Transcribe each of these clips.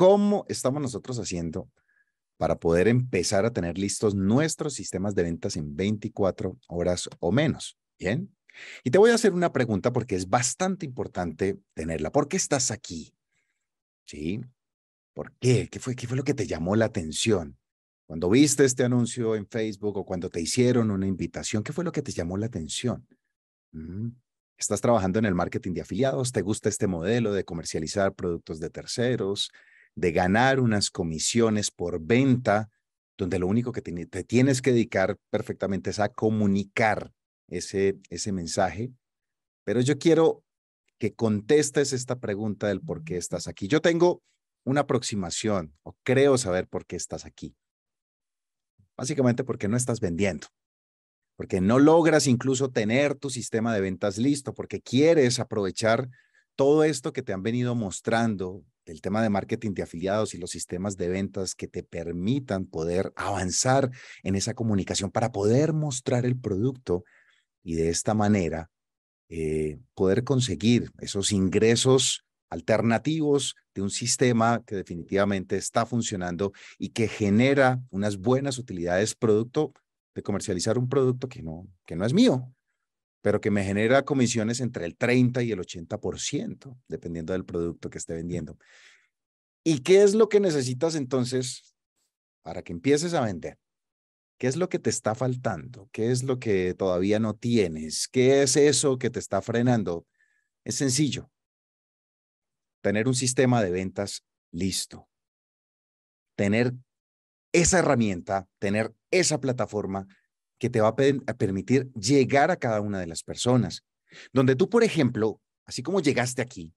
¿Cómo estamos nosotros haciendo para poder empezar a tener listos nuestros sistemas de ventas en 24 horas o menos? Bien. Y te voy a hacer una pregunta porque es bastante importante tenerla. ¿Por qué estás aquí? ¿Sí? ¿Por qué? ¿Qué fue, qué fue lo que te llamó la atención? Cuando viste este anuncio en Facebook o cuando te hicieron una invitación, ¿qué fue lo que te llamó la atención? Mm. ¿Estás trabajando en el marketing de afiliados? ¿Te gusta este modelo de comercializar productos de terceros? de ganar unas comisiones por venta, donde lo único que te, tienes que dedicar perfectamente es a comunicar ese, ese mensaje. Pero yo quiero que contestes esta pregunta del por qué estás aquí. Yo tengo una aproximación o creo saber por qué estás aquí. Básicamente porque no estás vendiendo, porque no logras incluso tener tu sistema de ventas listo, porque quieres aprovechar todo esto que te han venido mostrando el tema de marketing de afiliados y los sistemas de ventas que te permitan poder avanzar en esa comunicación para poder mostrar el producto y de esta manera eh, poder conseguir esos ingresos alternativos de un sistema que definitivamente está funcionando y que genera unas buenas utilidades producto de comercializar un producto que no, que no es mío, pero que me genera comisiones entre el 30 y el 80%, dependiendo del producto que esté mm. vendiendo. ¿Y qué es lo que necesitas entonces para que empieces a vender? ¿Qué es lo que te está faltando? ¿Qué es lo que todavía no tienes? ¿Qué es eso que te está frenando? Es sencillo. Tener un sistema de ventas listo. Tener esa herramienta, tener esa plataforma que te va a, permitir llegar a cada una de las personas. Donde tú, por ejemplo, así como llegaste aquí,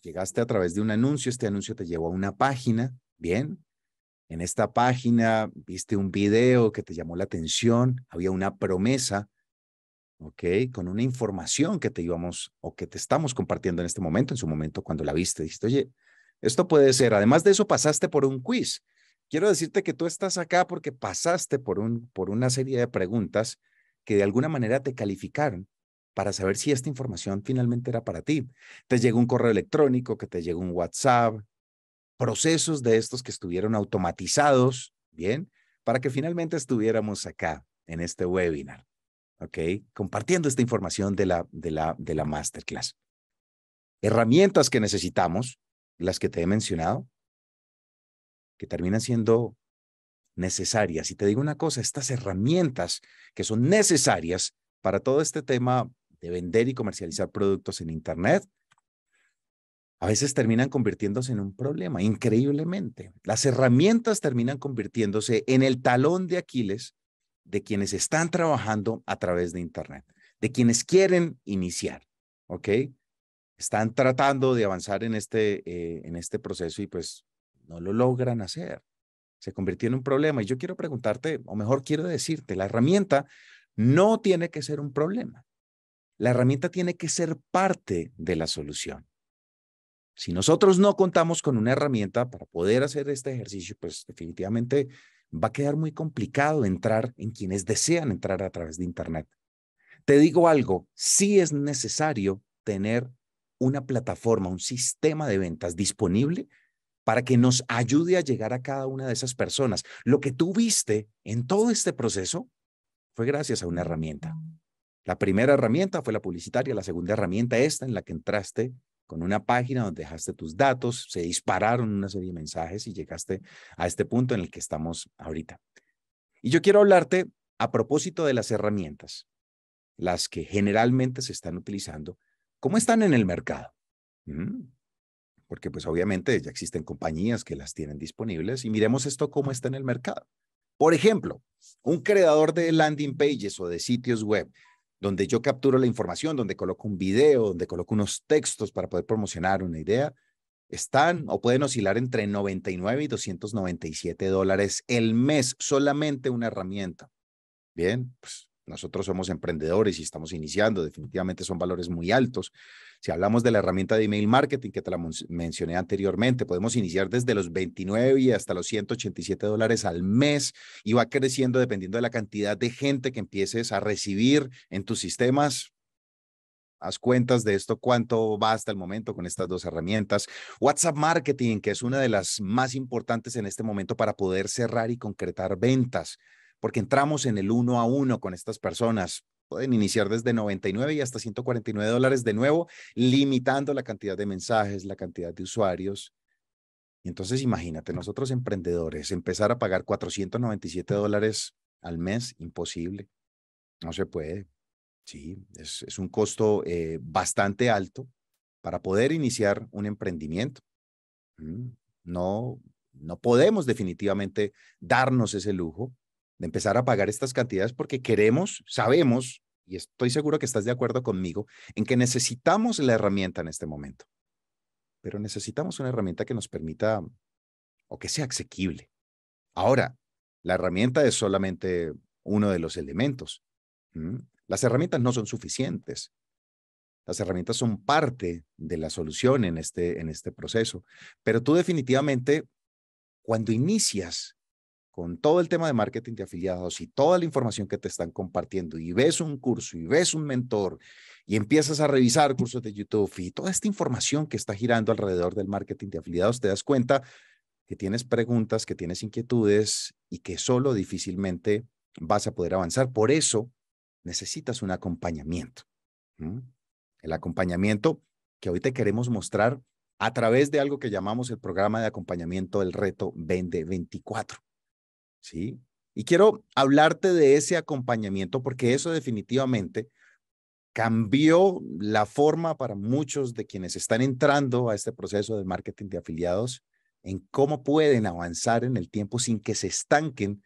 llegaste a través de un anuncio, este anuncio te llevó a una página, ¿bien? En esta página viste un video que te llamó la atención, había una promesa, ¿ok? Con una información que te íbamos o que te estamos compartiendo en este momento, en su momento cuando la viste, dijiste, oye, esto puede ser. Además de eso, pasaste por un quiz quiero decirte que tú estás acá porque pasaste por, un, por una serie de preguntas que de alguna manera te calificaron para saber si esta información finalmente era para ti. Te llegó un correo electrónico, que te llegó un WhatsApp, procesos de estos que estuvieron automatizados, ¿bien? Para que finalmente estuviéramos acá en este webinar, ¿ok? Compartiendo esta información de la, de la, de la masterclass. Herramientas que necesitamos, las que te he mencionado, que terminan siendo necesarias. Y te digo una cosa, estas herramientas que son necesarias para todo este tema de vender y comercializar productos en Internet, a veces terminan convirtiéndose en un problema, increíblemente. Las herramientas terminan convirtiéndose en el talón de Aquiles de quienes están trabajando a través de Internet, de quienes quieren iniciar, ¿ok? Están tratando de avanzar en este, eh, en este proceso y pues no lo logran hacer. Se convirtió en un problema. Y yo quiero preguntarte, o mejor quiero decirte, la herramienta no tiene que ser un problema. La herramienta tiene que ser parte de la solución. Si nosotros no contamos con una herramienta para poder hacer este ejercicio, pues definitivamente va a quedar muy complicado entrar en quienes desean entrar a través de Internet. Te digo algo, sí es necesario tener una plataforma, un sistema de ventas disponible para que nos ayude a llegar a cada una de esas personas. Lo que tú viste en todo este proceso fue gracias a una herramienta. Mm. La primera herramienta fue la publicitaria, la segunda herramienta esta en la que entraste con una página donde dejaste tus datos, se dispararon una serie de mensajes y llegaste a este punto en el que estamos ahorita. Y yo quiero hablarte a propósito de las herramientas, las que generalmente se están utilizando, ¿cómo están en el mercado? Mm porque pues obviamente ya existen compañías que las tienen disponibles y miremos esto cómo está en el mercado. Por ejemplo, un creador de landing pages o de sitios web, donde yo capturo la información, donde coloco un video, donde coloco unos textos para poder promocionar una idea, están o pueden oscilar entre 99 y 297 dólares el mes, solamente una herramienta. Bien, pues nosotros somos emprendedores y estamos iniciando, definitivamente son valores muy altos. Si hablamos de la herramienta de email marketing que te la mencioné anteriormente, podemos iniciar desde los 29 y hasta los 187 dólares al mes y va creciendo dependiendo de la cantidad de gente que empieces a recibir en tus sistemas. Haz cuentas de esto, cuánto va hasta el momento con estas dos herramientas. WhatsApp Marketing, que es una de las más importantes en este momento para poder cerrar y concretar ventas porque entramos en el uno a uno con estas personas. Pueden iniciar desde 99 y hasta 149 dólares de nuevo, limitando la cantidad de mensajes, la cantidad de usuarios. Y entonces imagínate, nosotros emprendedores, empezar a pagar 497 dólares al mes, imposible. No se puede. Sí, es, un costo eh, bastante alto para poder iniciar un emprendimiento. Mm, no, no podemos definitivamente darnos ese lujo de empezar a pagar estas cantidades porque queremos, sabemos, y estoy seguro que estás de acuerdo conmigo, en que necesitamos la herramienta en este momento. Pero necesitamos una herramienta que nos permita o que sea asequible. Ahora, la herramienta es solamente uno de los elementos. Las herramientas no son suficientes. Las herramientas son parte de la solución en este, en este proceso. Pero tú definitivamente, cuando inicias con todo el tema de marketing de afiliados y toda la información que te están compartiendo y ves un curso y ves un mentor y empiezas a revisar cursos de YouTube y toda esta información que está girando alrededor del marketing de afiliados, te das cuenta que tienes preguntas, que tienes inquietudes y que solo difícilmente vas a poder avanzar. Por eso necesitas un acompañamiento. El acompañamiento que hoy te queremos mostrar a través de algo que llamamos el programa de acompañamiento del reto Vende 24. ¿sí? Y quiero hablarte de ese acompañamiento porque eso definitivamente cambió la forma para muchos de quienes están entrando a este proceso de marketing de afiliados en cómo pueden avanzar en el tiempo sin que se estanquen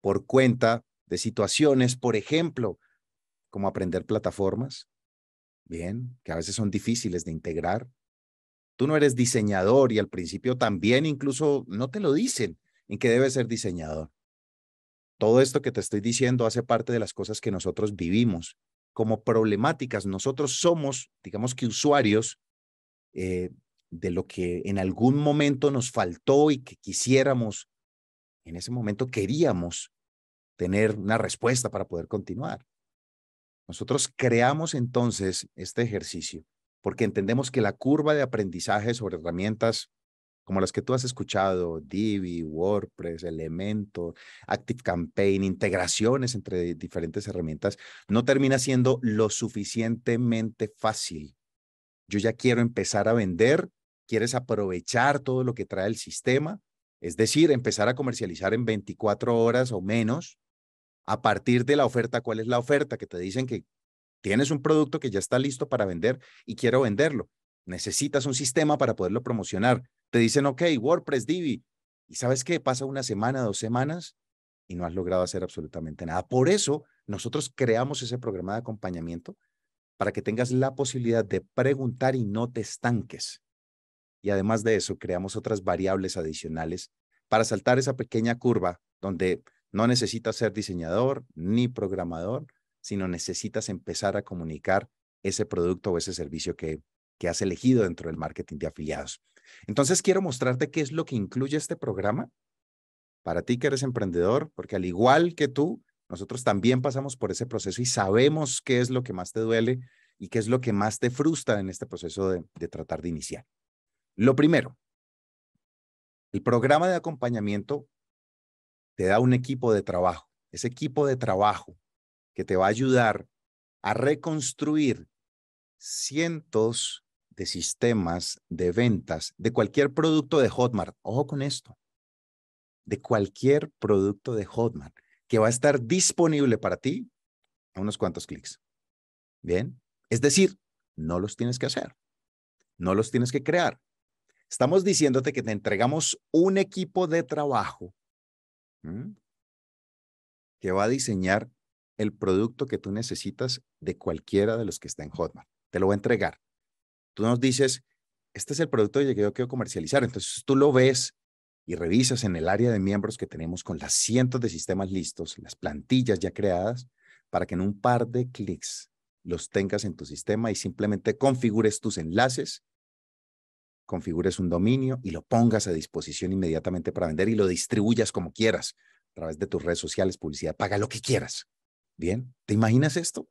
por cuenta de situaciones, por ejemplo, como aprender plataformas, bien, que a veces son difíciles de integrar. Tú no eres diseñador y al principio también incluso no te lo dicen en que debes ser diseñador. Todo esto que te estoy diciendo hace parte de las cosas que nosotros vivimos como problemáticas. Nosotros somos, digamos que usuarios eh, de lo que en algún momento nos faltó y que quisiéramos, en ese momento queríamos tener una respuesta para poder continuar. Nosotros creamos entonces este ejercicio porque entendemos que la curva de aprendizaje sobre herramientas como las que tú has escuchado, Divi, WordPress, Elementor, Active Campaign, integraciones entre diferentes herramientas, no termina siendo lo suficientemente fácil. Yo ya quiero empezar a vender, quieres aprovechar todo lo que trae el sistema, es decir, empezar a comercializar en 24 horas o menos a partir de la oferta. ¿Cuál es la oferta? Que te dicen que tienes un producto que ya está listo para vender y quiero venderlo. Necesitas un sistema para poderlo promocionar te dicen, ok, WordPress, Divi. Y sabes qué, pasa una semana, dos semanas y no has logrado hacer absolutamente nada. Por eso nosotros creamos ese programa de acompañamiento para que tengas la posibilidad de preguntar y no te estanques. Y además de eso, creamos otras variables adicionales para saltar esa pequeña curva donde no necesitas ser diseñador ni programador, sino necesitas empezar a comunicar ese producto o ese servicio que, que has elegido dentro del marketing de afiliados. Entonces quiero mostrarte qué es lo que incluye este programa para ti que eres emprendedor, porque al igual que tú, nosotros también pasamos por ese proceso y sabemos qué es lo que más te duele y qué es lo que más te frustra en este proceso de, tratar de iniciar. Lo primero, el programa de acompañamiento te da un equipo de trabajo, ese equipo de trabajo que te va a ayudar a reconstruir cientos de sistemas de ventas de cualquier producto de Hotmart. Ojo con esto. De cualquier producto de Hotmart que va a estar disponible para ti a unos cuantos clics. Bien. Es decir, no los tienes que hacer. No los tienes que crear. Estamos diciéndote que te entregamos un equipo de trabajo que va a diseñar el producto que tú necesitas de cualquiera de los que está en Hotmart. Te lo va a entregar. Tú nos dices, este es el producto que yo quiero comercializar. Entonces tú lo ves y revisas en el área de miembros que tenemos con las cientos de sistemas listos, las plantillas ya creadas, para que en un par de clics los tengas en tu sistema y simplemente configures tus enlaces, configures un dominio y lo pongas a disposición inmediatamente para vender y lo distribuyas como quieras, a través de tus redes sociales, publicidad, paga lo que quieras. Bien, ¿te imaginas esto?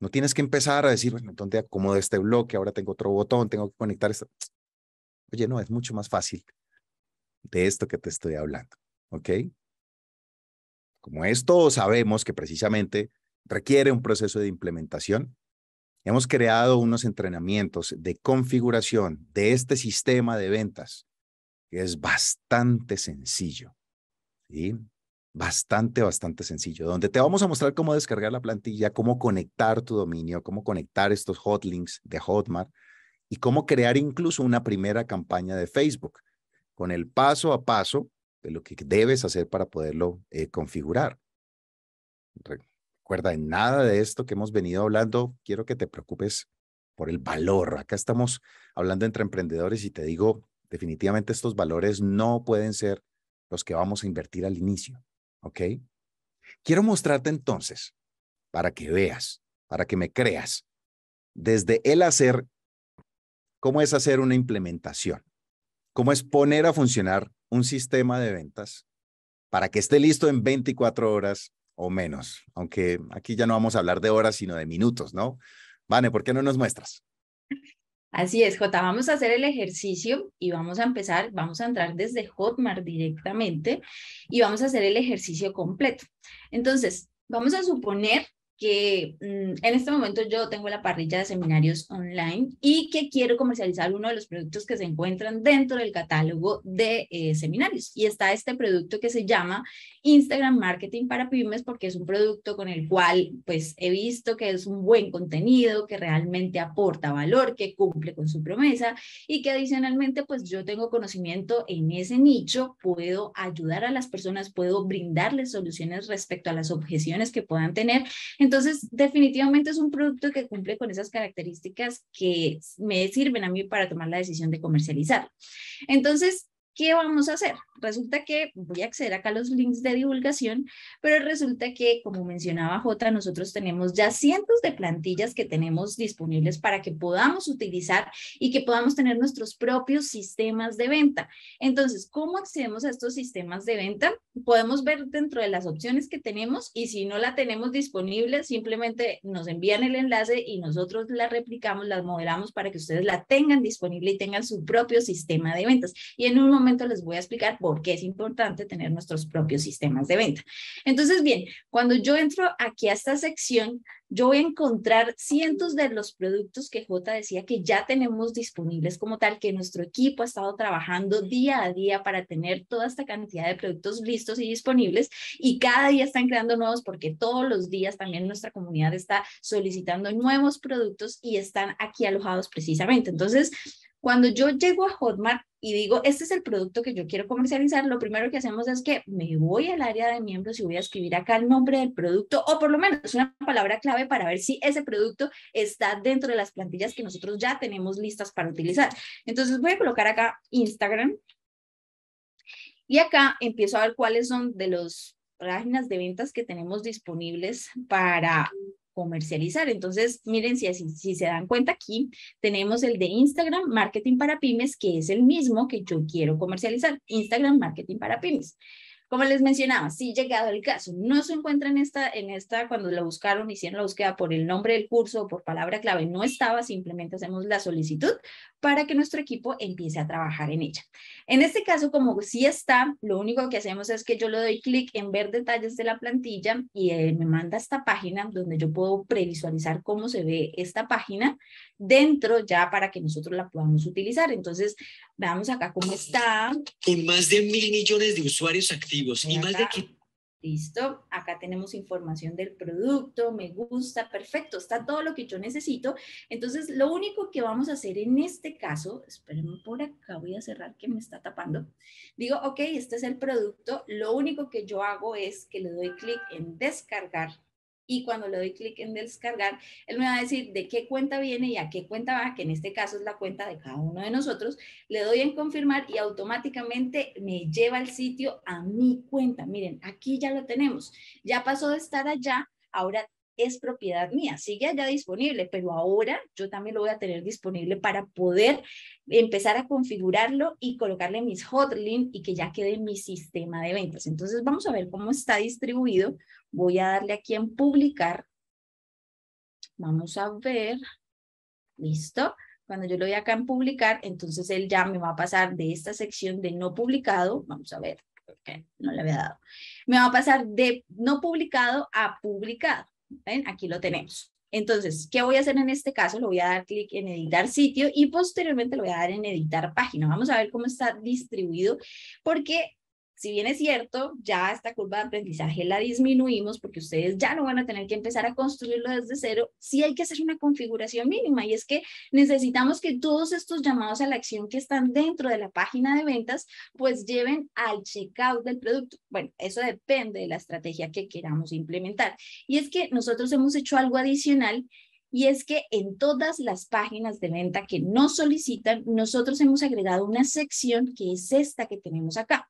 No tienes que empezar a decir, bueno, ¿dónde acomodo este bloque? Ahora tengo otro botón, tengo que conectar esto. Oye, no, es mucho más fácil de esto que te estoy hablando, ¿ok? Como esto sabemos que precisamente requiere un proceso de implementación, hemos creado unos entrenamientos de configuración de este sistema de ventas que es bastante sencillo. ¿sí? bastante, bastante sencillo, donde te vamos a mostrar cómo descargar la plantilla, cómo conectar tu dominio, cómo conectar estos hotlinks de Hotmart y cómo crear incluso una primera campaña de Facebook con el paso a paso de lo que debes hacer para poderlo eh, configurar. Recuerda, en nada de esto que hemos venido hablando, quiero que te preocupes por el valor. Acá estamos hablando entre emprendedores y te digo, definitivamente estos valores no pueden ser los que vamos a invertir al inicio. ¿Ok? Quiero mostrarte entonces, para que veas, para que me creas, desde el hacer, cómo es hacer una implementación, cómo es poner a funcionar un sistema de ventas para que esté listo en 24 horas o menos, aunque aquí ya no vamos a hablar de horas, sino de minutos, ¿no? Vane, ¿por qué no nos muestras? Así es, J, vamos a hacer el ejercicio y vamos a empezar, vamos a entrar desde Hotmart directamente y vamos a hacer el ejercicio completo. Entonces, vamos a suponer que mm, en este momento yo tengo la parrilla de seminarios online y que quiero comercializar uno de los productos que se encuentran dentro del catálogo de eh, seminarios. Y está este producto que se llama Instagram Marketing para Pymes porque es un producto con el cual pues he visto que es un buen contenido, que realmente aporta valor, que cumple con su promesa y que adicionalmente pues yo tengo conocimiento en ese nicho, puedo ayudar a las personas, puedo brindarles soluciones respecto a las objeciones que puedan tener. Entonces, definitivamente es un producto que cumple con esas características que me sirven a mí para tomar la decisión de comercializar. Entonces, ¿qué vamos a hacer? Resulta que voy a acceder acá a los links de divulgación, pero resulta que, como mencionaba Jota, nosotros tenemos ya cientos de plantillas que tenemos disponibles para que podamos utilizar y que podamos tener nuestros propios sistemas de venta. Entonces, ¿cómo accedemos a estos sistemas de venta? Podemos ver dentro de las opciones que tenemos y si no la tenemos disponible, simplemente nos envían el enlace y nosotros la replicamos, la modelamos para que ustedes la tengan disponible y tengan su propio sistema de ventas. Y en un momento les voy a explicar por qué es importante tener nuestros propios sistemas de venta. Entonces, bien, cuando yo entro aquí a esta sección, yo voy a encontrar cientos de los productos que J decía que ya tenemos disponibles como tal, que nuestro equipo ha estado trabajando día a día para tener toda esta cantidad de productos listos y disponibles y cada día están creando nuevos porque todos los días también nuestra comunidad está solicitando nuevos productos y están aquí alojados precisamente. Entonces, cuando yo llego a Hotmart, y digo, este es el producto que yo quiero comercializar, lo primero que hacemos es que me voy al área de miembros y voy a escribir acá el nombre del producto o por lo menos una palabra clave para ver si ese producto está dentro de las plantillas que nosotros ya tenemos listas para utilizar. Entonces voy a colocar acá Instagram y acá empiezo a ver cuáles son de las páginas de ventas que tenemos disponibles para comercializar. Entonces, miren, si, si, se dan cuenta aquí, tenemos el de Instagram Marketing para Pymes, que es el mismo que yo quiero comercializar, Instagram Marketing para Pymes. Como les mencionaba, si llegado el caso, no se encuentra en esta, en esta, cuando lo buscaron, hicieron la búsqueda por el nombre del curso o por palabra clave, no estaba, simplemente hacemos la solicitud para que nuestro equipo empiece a trabajar en ella. En este caso, como sí está, lo único que hacemos es que yo le doy clic en ver detalles de la plantilla y eh, me manda esta página donde yo puedo previsualizar cómo se ve esta página dentro ya para que nosotros la podamos utilizar. Entonces, veamos acá cómo está. Con más de mil millones de usuarios activos y, más de Listo, acá tenemos información del producto, me gusta, perfecto, está todo lo que yo necesito. Entonces, lo único que vamos a hacer en este caso, espérenme por acá, voy a cerrar que me está tapando. Digo, ok, este es el producto, lo único que yo hago es que le doy clic en descargar y cuando le doy clic en descargar, él me va a decir de qué cuenta viene y a qué cuenta va, que en este caso es la cuenta de cada uno de nosotros. Le doy en confirmar y automáticamente me lleva al sitio a mi cuenta. Miren, aquí ya lo tenemos. Ya pasó de estar allá, ahora es propiedad mía, sigue allá disponible, pero ahora yo también lo voy a tener disponible para poder empezar a configurarlo y colocarle mis hotlink y que ya quede mi sistema de ventas. Entonces vamos a ver cómo está distribuido Voy a darle aquí en publicar. Vamos a ver. ¿Listo? Cuando yo lo doy acá en publicar, entonces él ya me va a pasar de esta sección de no publicado. Vamos a ver, no le había dado. Me va a pasar de no publicado a publicado. Aquí lo tenemos. Entonces, ¿qué voy a hacer en este caso? Lo voy a dar clic en editar sitio y posteriormente lo voy a dar en editar página. Vamos a ver cómo está distribuido porque si bien es cierto, ya esta curva de aprendizaje la disminuimos porque ustedes ya no van a tener que empezar a construirlo desde cero, sí hay que hacer una configuración mínima y es que necesitamos que todos estos llamados a la acción que están dentro de la página de ventas pues lleven al checkout del producto. Bueno, eso depende de la estrategia que queramos implementar. Y es que nosotros hemos hecho algo adicional y es que en todas las páginas de venta que nos solicitan, nosotros hemos agregado una sección que es esta que tenemos acá.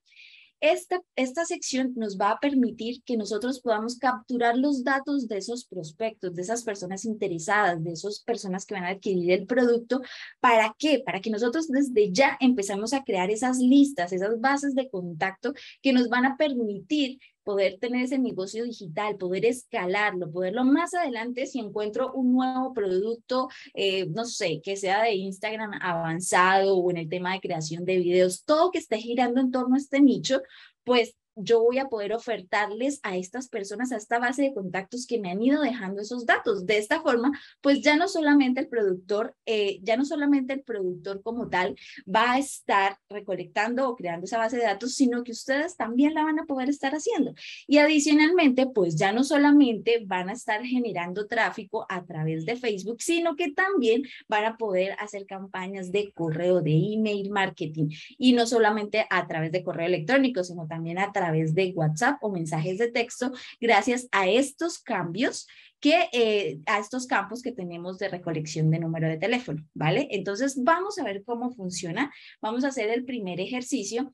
Esta, esta sección nos va a permitir que nosotros podamos capturar los datos de esos prospectos, de esas personas interesadas, de esas personas que van a adquirir el producto. ¿Para qué? Para que nosotros desde ya empezamos a crear esas listas, esas bases de contacto que nos van a permitir poder tener ese negocio digital, poder escalarlo, poderlo más adelante si encuentro un nuevo producto, eh, no sé, que sea de Instagram avanzado o en el tema de creación de videos, todo que esté girando en torno a este nicho, pues yo voy a poder ofertarles a estas personas, a esta base de contactos que me han ido dejando esos datos. De esta forma, pues ya no solamente el productor, eh, ya no solamente el productor como tal va a estar recolectando o creando esa base de datos, sino que ustedes también la van a poder estar haciendo. Y adicionalmente, pues ya no solamente van a estar generando tráfico a través de Facebook, sino que también van a poder hacer campañas de correo, de email marketing, y no solamente a través de correo electrónico, sino también a través través de WhatsApp o mensajes de texto gracias a estos cambios que eh, a estos campos que tenemos de recolección de número de teléfono, ¿vale? Entonces vamos a ver cómo funciona. Vamos a hacer el primer ejercicio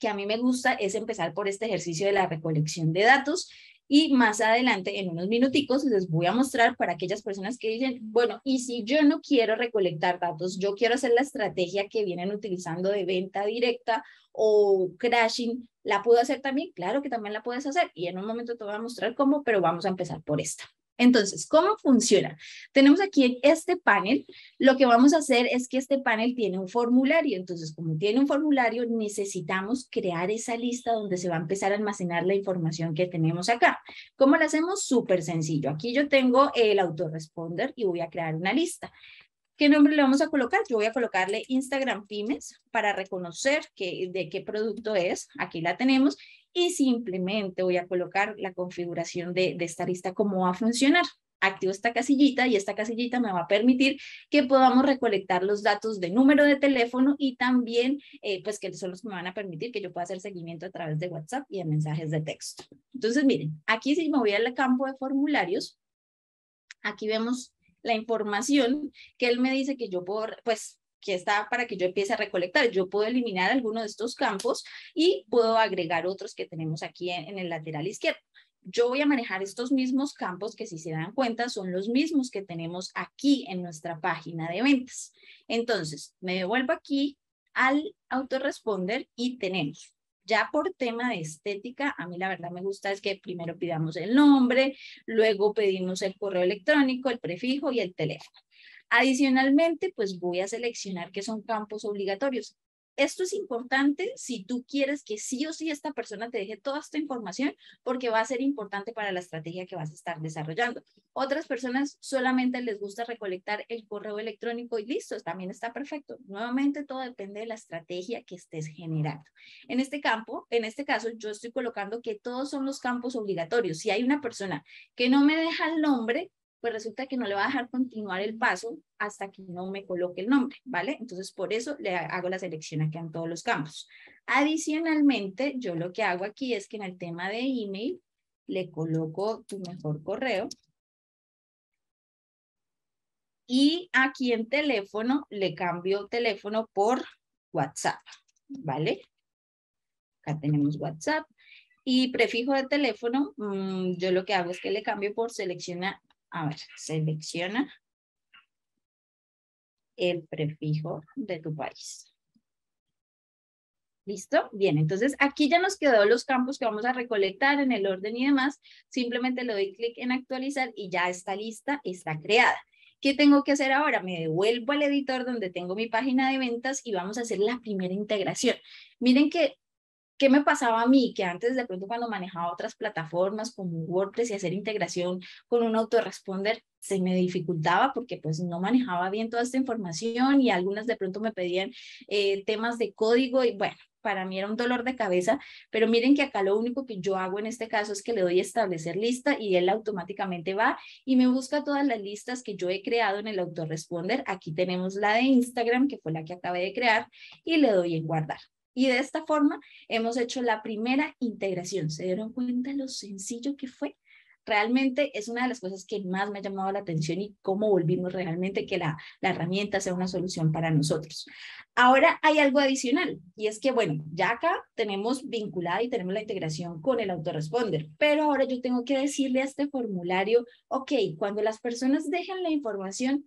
que a mí me gusta es empezar por este ejercicio de la recolección de datos y más adelante en unos minuticos les voy a mostrar para aquellas personas que dicen, bueno, y si yo no quiero recolectar datos, yo quiero hacer la estrategia que vienen utilizando de venta directa o crashing ¿La puedo hacer también? Claro que también la puedes hacer y en un momento te voy a mostrar cómo, pero vamos a empezar por esta. Entonces, ¿cómo funciona? Tenemos aquí en este panel, lo que vamos a hacer es que este panel tiene un formulario, entonces como tiene un formulario, necesitamos crear esa lista donde se va a empezar a almacenar la información que tenemos acá. ¿Cómo la hacemos? Súper sencillo. Aquí yo tengo el autoresponder y voy a crear una lista. ¿Qué nombre le vamos a colocar? Yo voy a colocarle Instagram Pymes para reconocer que, de qué producto es. Aquí la tenemos. Y simplemente voy a colocar la configuración de, esta lista, cómo va a funcionar. Activo esta casillita y esta casillita me va a permitir que podamos recolectar los datos de número de teléfono y también, eh, pues, que son los que me van a permitir que yo pueda hacer seguimiento a través de WhatsApp y de mensajes de texto. Entonces, miren, aquí si me voy al campo de formularios, aquí vemos la información que él me dice que yo puedo, pues que está para que yo empiece a recolectar. Yo puedo eliminar alguno de estos campos y puedo agregar otros que tenemos aquí en, el lateral izquierdo yo voy a manejar estos mismos campos que si se dan cuenta son los mismos que tenemos aquí en nuestra página de ventas. Entonces, me devuelvo aquí al autoresponder y tenemos ya por tema de estética, a mí la verdad me gusta es que primero pidamos el nombre, luego pedimos el correo electrónico, el prefijo y el teléfono. Adicionalmente, pues voy a seleccionar que son campos obligatorios. Esto es importante si tú quieres que sí o sí esta persona te deje toda esta información porque va a ser importante para la estrategia que vas a estar desarrollando. Otras personas solamente les gusta recolectar el correo electrónico y listo, también está perfecto. Nuevamente todo depende de la estrategia que estés generando. En este campo, en este caso, yo estoy colocando que todos son los campos obligatorios. Si hay una persona que no me deja el nombre, pues resulta que no le va a dejar continuar el paso hasta que no me coloque el nombre, ¿vale? Entonces, por eso le hago la selección aquí en todos los campos. Adicionalmente, yo lo que hago aquí es que en el tema de email, le coloco tu mejor correo. Y aquí en teléfono, le cambio teléfono por WhatsApp, ¿vale? Acá tenemos WhatsApp. Y prefijo de teléfono, mm, yo lo que hago es que le cambio por selecciona a ver, selecciona el prefijo de tu país. ¿Listo? Bien, entonces aquí ya nos quedó los campos que vamos a recolectar en el orden y demás. Simplemente le doy clic en actualizar y ya esta lista está creada. ¿Qué tengo que hacer ahora? Me devuelvo al editor donde tengo mi página de ventas y vamos a hacer la primera integración. Miren que ¿Qué me pasaba a mí? Que antes de pronto cuando manejaba otras plataformas como WordPress y hacer integración con un autoresponder, se me dificultaba porque pues no manejaba bien toda esta información y algunas de pronto me pedían eh, temas de código y bueno, para mí era un dolor de cabeza, pero miren que acá lo único que yo hago en este caso es que le doy a establecer lista y él automáticamente va y me busca todas las listas que yo he creado en el autoresponder. Aquí tenemos la de Instagram, que fue la que acabé de crear, y le doy en guardar. Y de esta forma hemos hecho la primera integración. ¿Se dieron cuenta lo sencillo que fue? Realmente es una de las cosas que más me ha llamado la atención y cómo volvimos realmente que la, la herramienta sea una solución para nosotros. Ahora hay algo adicional y es que, bueno, ya acá tenemos vinculada y tenemos la integración con el autoresponder, pero ahora yo tengo que decirle a este formulario, ok, cuando las personas dejen la información,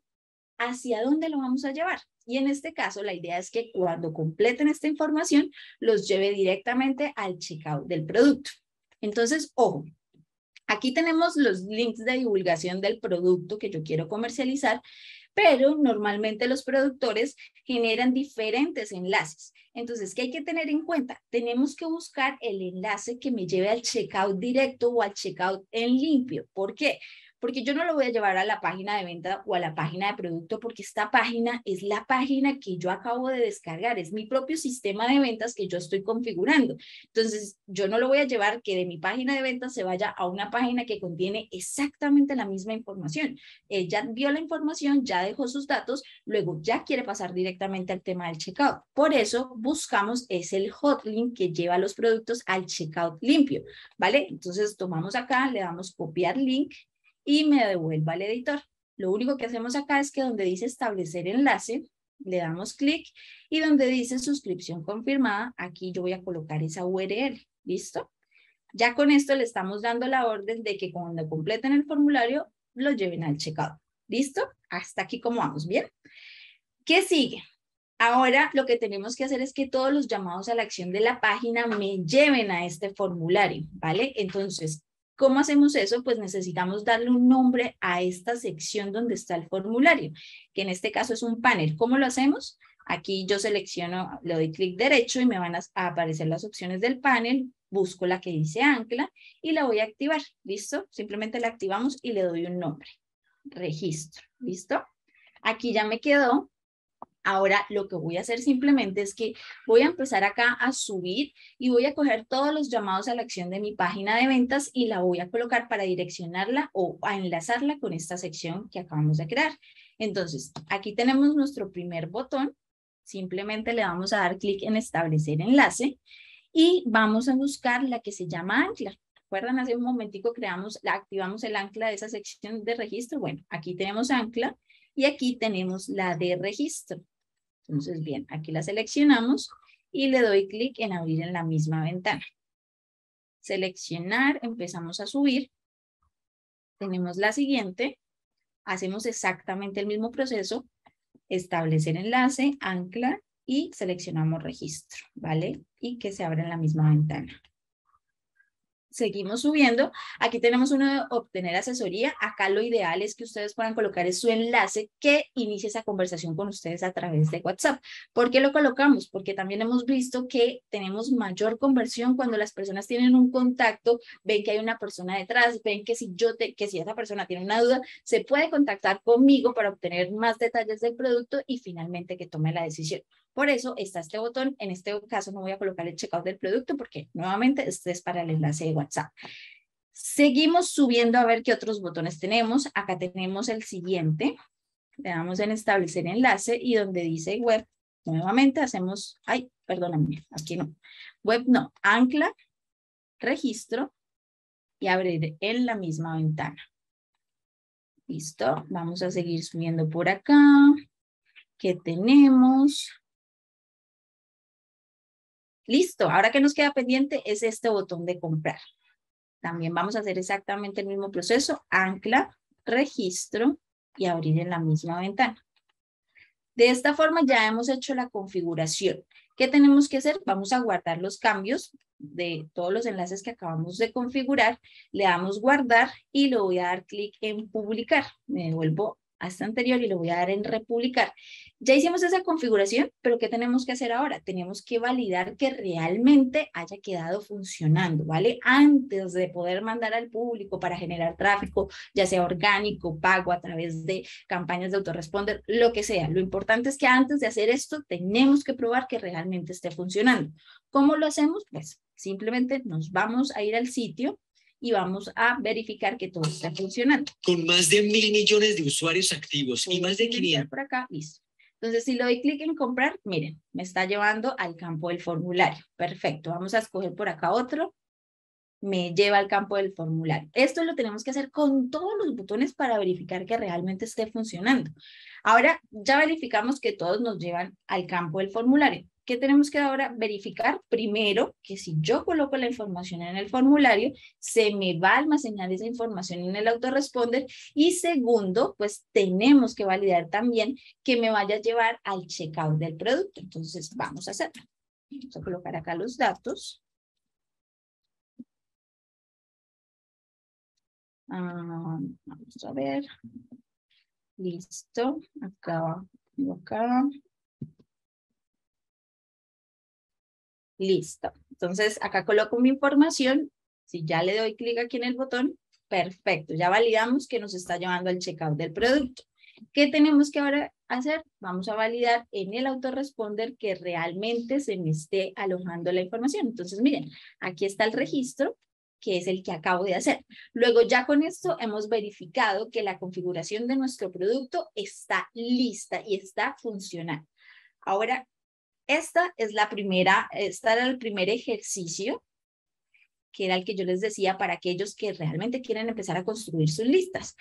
hacia dónde lo vamos a llevar. Y en este caso, la idea es que cuando completen esta información, los lleve directamente al checkout del producto. Entonces, ojo, aquí tenemos los links de divulgación del producto que yo quiero comercializar, pero normalmente los productores generan diferentes enlaces. Entonces, ¿qué hay que tener en cuenta? Tenemos que buscar el enlace que me lleve al checkout directo o al checkout en limpio. ¿Por qué? porque yo no lo voy a llevar a la página de venta o a la página de producto, porque esta página es la página que yo acabo de descargar, es mi propio sistema de ventas que yo estoy configurando. Entonces, yo no lo voy a llevar que de mi página de venta se vaya a una página que contiene exactamente la misma información. Ella vio la información, ya dejó sus datos, luego ya quiere pasar directamente al tema del checkout. Por eso buscamos es el hotlink que lleva los productos al checkout limpio, ¿vale? Entonces tomamos acá, le damos copiar link y me devuelva al editor. Lo único que hacemos acá es que donde dice establecer enlace, le damos clic y donde dice suscripción confirmada, aquí yo voy a colocar esa URL, ¿listo? Ya con esto le estamos dando la orden de que cuando completen el formulario lo lleven al checkout, ¿listo? Hasta aquí como vamos, ¿bien? ¿Qué sigue? Ahora lo que tenemos que hacer es que todos los llamados a la acción de la página me lleven a este formulario, ¿vale? Entonces, ¿Cómo hacemos eso? Pues necesitamos darle un nombre a esta sección donde está el formulario, que en este caso es un panel. ¿Cómo lo hacemos? Aquí yo selecciono, le doy clic derecho y me van a aparecer las opciones del panel. Busco la que dice ancla y la voy a activar. ¿Listo? Simplemente la activamos y le doy un nombre. Registro. ¿Listo? Aquí ya me quedó Ahora lo que voy a hacer simplemente es que voy a empezar acá a subir y voy a coger todos los llamados a la acción de mi página de ventas y la voy a colocar para direccionarla o a enlazarla con esta sección que acabamos de crear. Entonces, aquí tenemos nuestro primer botón. Simplemente le vamos a dar clic en establecer enlace y vamos a buscar la que se llama ancla. ¿Recuerdan? Hace un momentico creamos, activamos el ancla de esa sección de registro. Bueno, aquí tenemos ancla y aquí tenemos la de registro. Entonces, bien, aquí la seleccionamos y le doy clic en abrir en la misma ventana. Seleccionar, empezamos a subir. Tenemos la siguiente. Hacemos exactamente el mismo proceso. Establecer enlace, ancla y seleccionamos registro, ¿vale? Y que se abra en la misma ventana seguimos subiendo. Aquí tenemos uno de obtener asesoría. Acá lo ideal es que ustedes puedan colocar su enlace que inicie esa conversación con ustedes a través de WhatsApp. ¿Por qué lo colocamos? Porque también hemos visto que tenemos mayor conversión cuando las personas tienen un contacto, ven que hay una persona detrás, ven que si yo que si esa persona tiene una duda, se puede contactar conmigo para obtener más detalles del producto y finalmente que tome la decisión. Por eso está este botón. En este caso no voy a colocar el checkout del producto porque nuevamente este es para el enlace de WhatsApp. Seguimos subiendo a ver qué otros botones tenemos. Acá tenemos el siguiente. Le damos en establecer enlace y donde dice web, nuevamente hacemos, ay, perdóname, aquí no. Web no, ancla, registro y abrir en la misma ventana. Listo, vamos a seguir subiendo por acá. ¿Qué tenemos? Listo, ahora que nos queda pendiente es este botón de comprar. También vamos a hacer exactamente el mismo proceso, ancla, registro y abrir en la misma ventana. De esta forma ya hemos hecho la configuración. ¿Qué tenemos que hacer? Vamos a guardar los cambios de todos los enlaces que acabamos de configurar. Le damos guardar y le voy a dar clic en publicar. Me devuelvo hasta anterior y lo voy a dar en republicar. Ya hicimos esa configuración, pero ¿qué tenemos que hacer ahora? Tenemos que validar que realmente haya quedado funcionando, ¿vale? Antes de poder mandar al público para generar tráfico, ya sea orgánico, pago a través de campañas de autoresponder, lo que sea. Lo importante es que antes de hacer esto, tenemos que probar que realmente esté funcionando. ¿Cómo lo hacemos? Pues simplemente nos vamos a ir al sitio y vamos a verificar que todo está funcionando. Con más de mil millones de usuarios activos y más de 500. Entonces, si le doy clic en comprar, miren, me está llevando al campo del formulario. Perfecto, vamos a escoger por acá otro. Me lleva al campo del formulario. Esto lo tenemos que hacer con todos los botones para verificar que realmente esté funcionando. Ahora ya verificamos que todos nos llevan al campo del formulario. ¿Qué tenemos que ahora verificar? Primero, que si yo coloco la información en el formulario, se me va a almacenar esa información en el autoresponder. Y segundo, pues tenemos que validar también que me vaya a llevar al checkout del producto. Entonces, vamos a hacerlo. Vamos a colocar acá los datos. Ah, vamos a ver. Listo. Acá, acá. Listo. Entonces, acá coloco mi información. Si ya le doy clic aquí en el botón, perfecto. Ya validamos que nos está llevando al checkout del producto. ¿Qué tenemos que ahora hacer? Vamos a validar en el autoresponder que realmente se me esté alojando la información. Entonces, miren, aquí está el registro que es el que acabo de hacer. Luego ya con esto hemos verificado que la configuración de nuestro producto está lista y está funcional. Ahora esta es la primera, esta era el primer ejercicio que era el que yo les decía para aquellos que realmente quieren empezar a construir sus listas.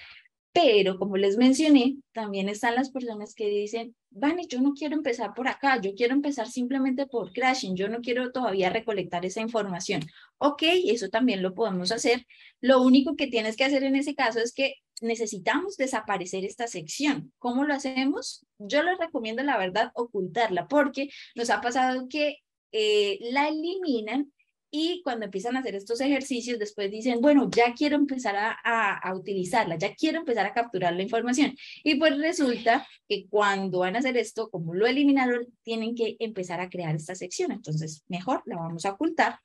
Pero como les mencioné, también están las personas que dicen, Vani, yo no quiero empezar por acá, yo quiero empezar simplemente por crashing, yo no quiero todavía recolectar esa información. Ok, eso también lo podemos hacer. Lo único que tienes que hacer en ese caso es que necesitamos desaparecer esta sección. ¿Cómo lo hacemos? Yo les recomiendo, la verdad, ocultarla, porque nos ha pasado que eh, la eliminan y cuando empiezan a hacer estos ejercicios, después dicen, bueno, ya quiero empezar a, a, utilizarla, ya quiero empezar a capturar la información. Y pues resulta que cuando van a hacer esto, como lo eliminaron, tienen que empezar a crear esta sección. Entonces, mejor la vamos a ocultar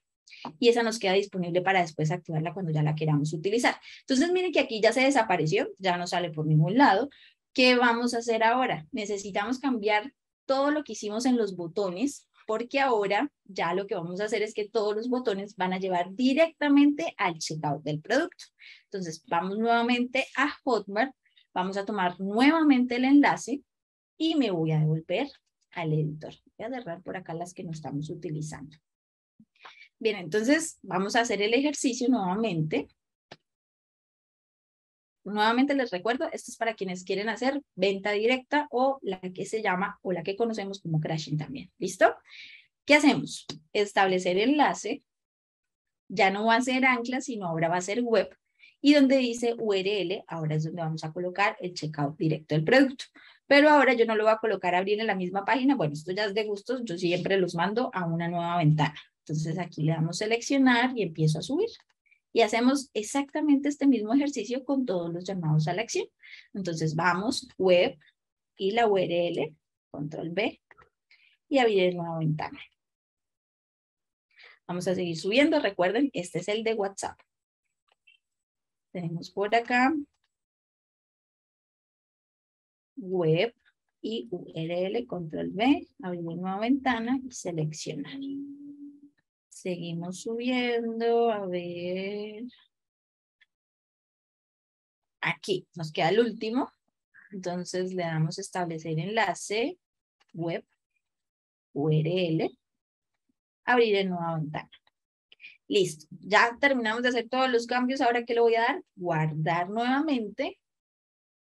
y esa nos queda disponible para después activarla cuando ya la queramos utilizar. Entonces, miren que aquí ya se desapareció, ya no sale por ningún lado. ¿Qué vamos a hacer ahora? Necesitamos cambiar todo lo que hicimos en los botones porque ahora ya lo que vamos a hacer es que todos los botones van a llevar directamente al checkout del producto. Entonces, vamos nuevamente a Hotmart, vamos a tomar nuevamente el enlace y me voy a devolver al editor. Voy a cerrar por acá las que no estamos utilizando. Bien, entonces vamos a hacer el ejercicio nuevamente. Nuevamente les recuerdo, esto es para quienes quieren hacer venta directa o la que se llama o la que conocemos como crashing también. ¿Listo? ¿Qué hacemos? Establecer enlace. Ya no va a ser ancla, sino ahora va a ser web. Y donde dice URL, ahora es donde vamos a colocar el checkout directo del producto pero ahora yo no lo voy a colocar abrir en la misma página. Bueno, esto ya es de gustos, yo siempre los mando a una nueva ventana. Entonces aquí le damos seleccionar y empiezo a subir. Y hacemos exactamente este mismo ejercicio con todos los llamados a la acción. Entonces vamos, web y la URL, control B, y abrir nueva ventana. Vamos a seguir subiendo. Recuerden, este es el de WhatsApp. Tenemos por acá web y URL, control B, abrir nueva ventana y seleccionar. Seguimos subiendo, a ver. Aquí nos queda el último. Entonces le damos establecer enlace, web, URL, abrir en nueva ventana. Listo, ya terminamos de hacer todos los cambios. Ahora, ¿qué le voy a dar? Guardar nuevamente.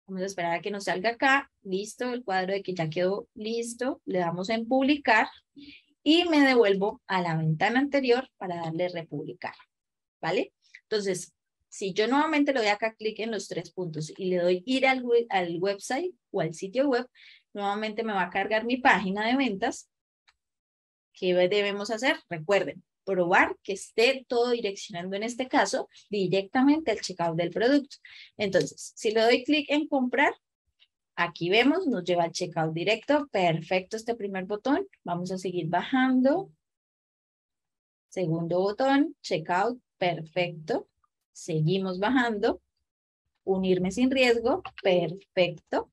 Vamos a esperar a que nos salga acá. Listo, el cuadro de que ya quedó listo. Le damos en publicar y me devuelvo a la ventana anterior para darle republicar, ¿vale? Entonces, si yo nuevamente le doy acá clic en los tres puntos y le doy ir al, al website o al sitio web, nuevamente me va a cargar mi página de ventas. ¿Qué debemos hacer? Recuerden, probar que esté todo direccionando en este caso directamente al checkout del producto. Entonces, si le doy clic en comprar, Aquí vemos, nos lleva al checkout directo. Perfecto este primer botón. Vamos a seguir bajando. Segundo botón, checkout. Perfecto. Seguimos bajando. Unirme sin riesgo. Perfecto.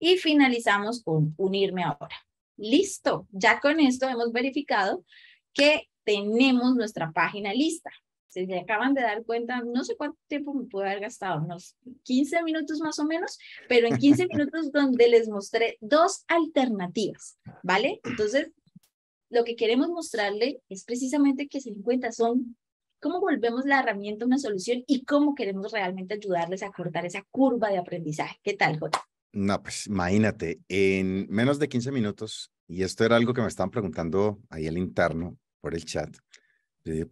Y finalizamos con unirme ahora. Listo. Ya con esto hemos verificado que tenemos nuestra página lista se acaban de dar cuenta, no sé cuánto tiempo me pude haber gastado, unos 15 minutos más o menos, pero en 15 minutos donde les mostré dos alternativas, ¿vale? Entonces, lo que queremos mostrarle es precisamente que se den cuenta, son cómo volvemos la herramienta una solución y cómo queremos realmente ayudarles a cortar esa curva de aprendizaje. ¿Qué tal, Jota? No, pues imagínate, en menos de 15 minutos, y esto era algo que me estaban preguntando ahí al interno por el chat,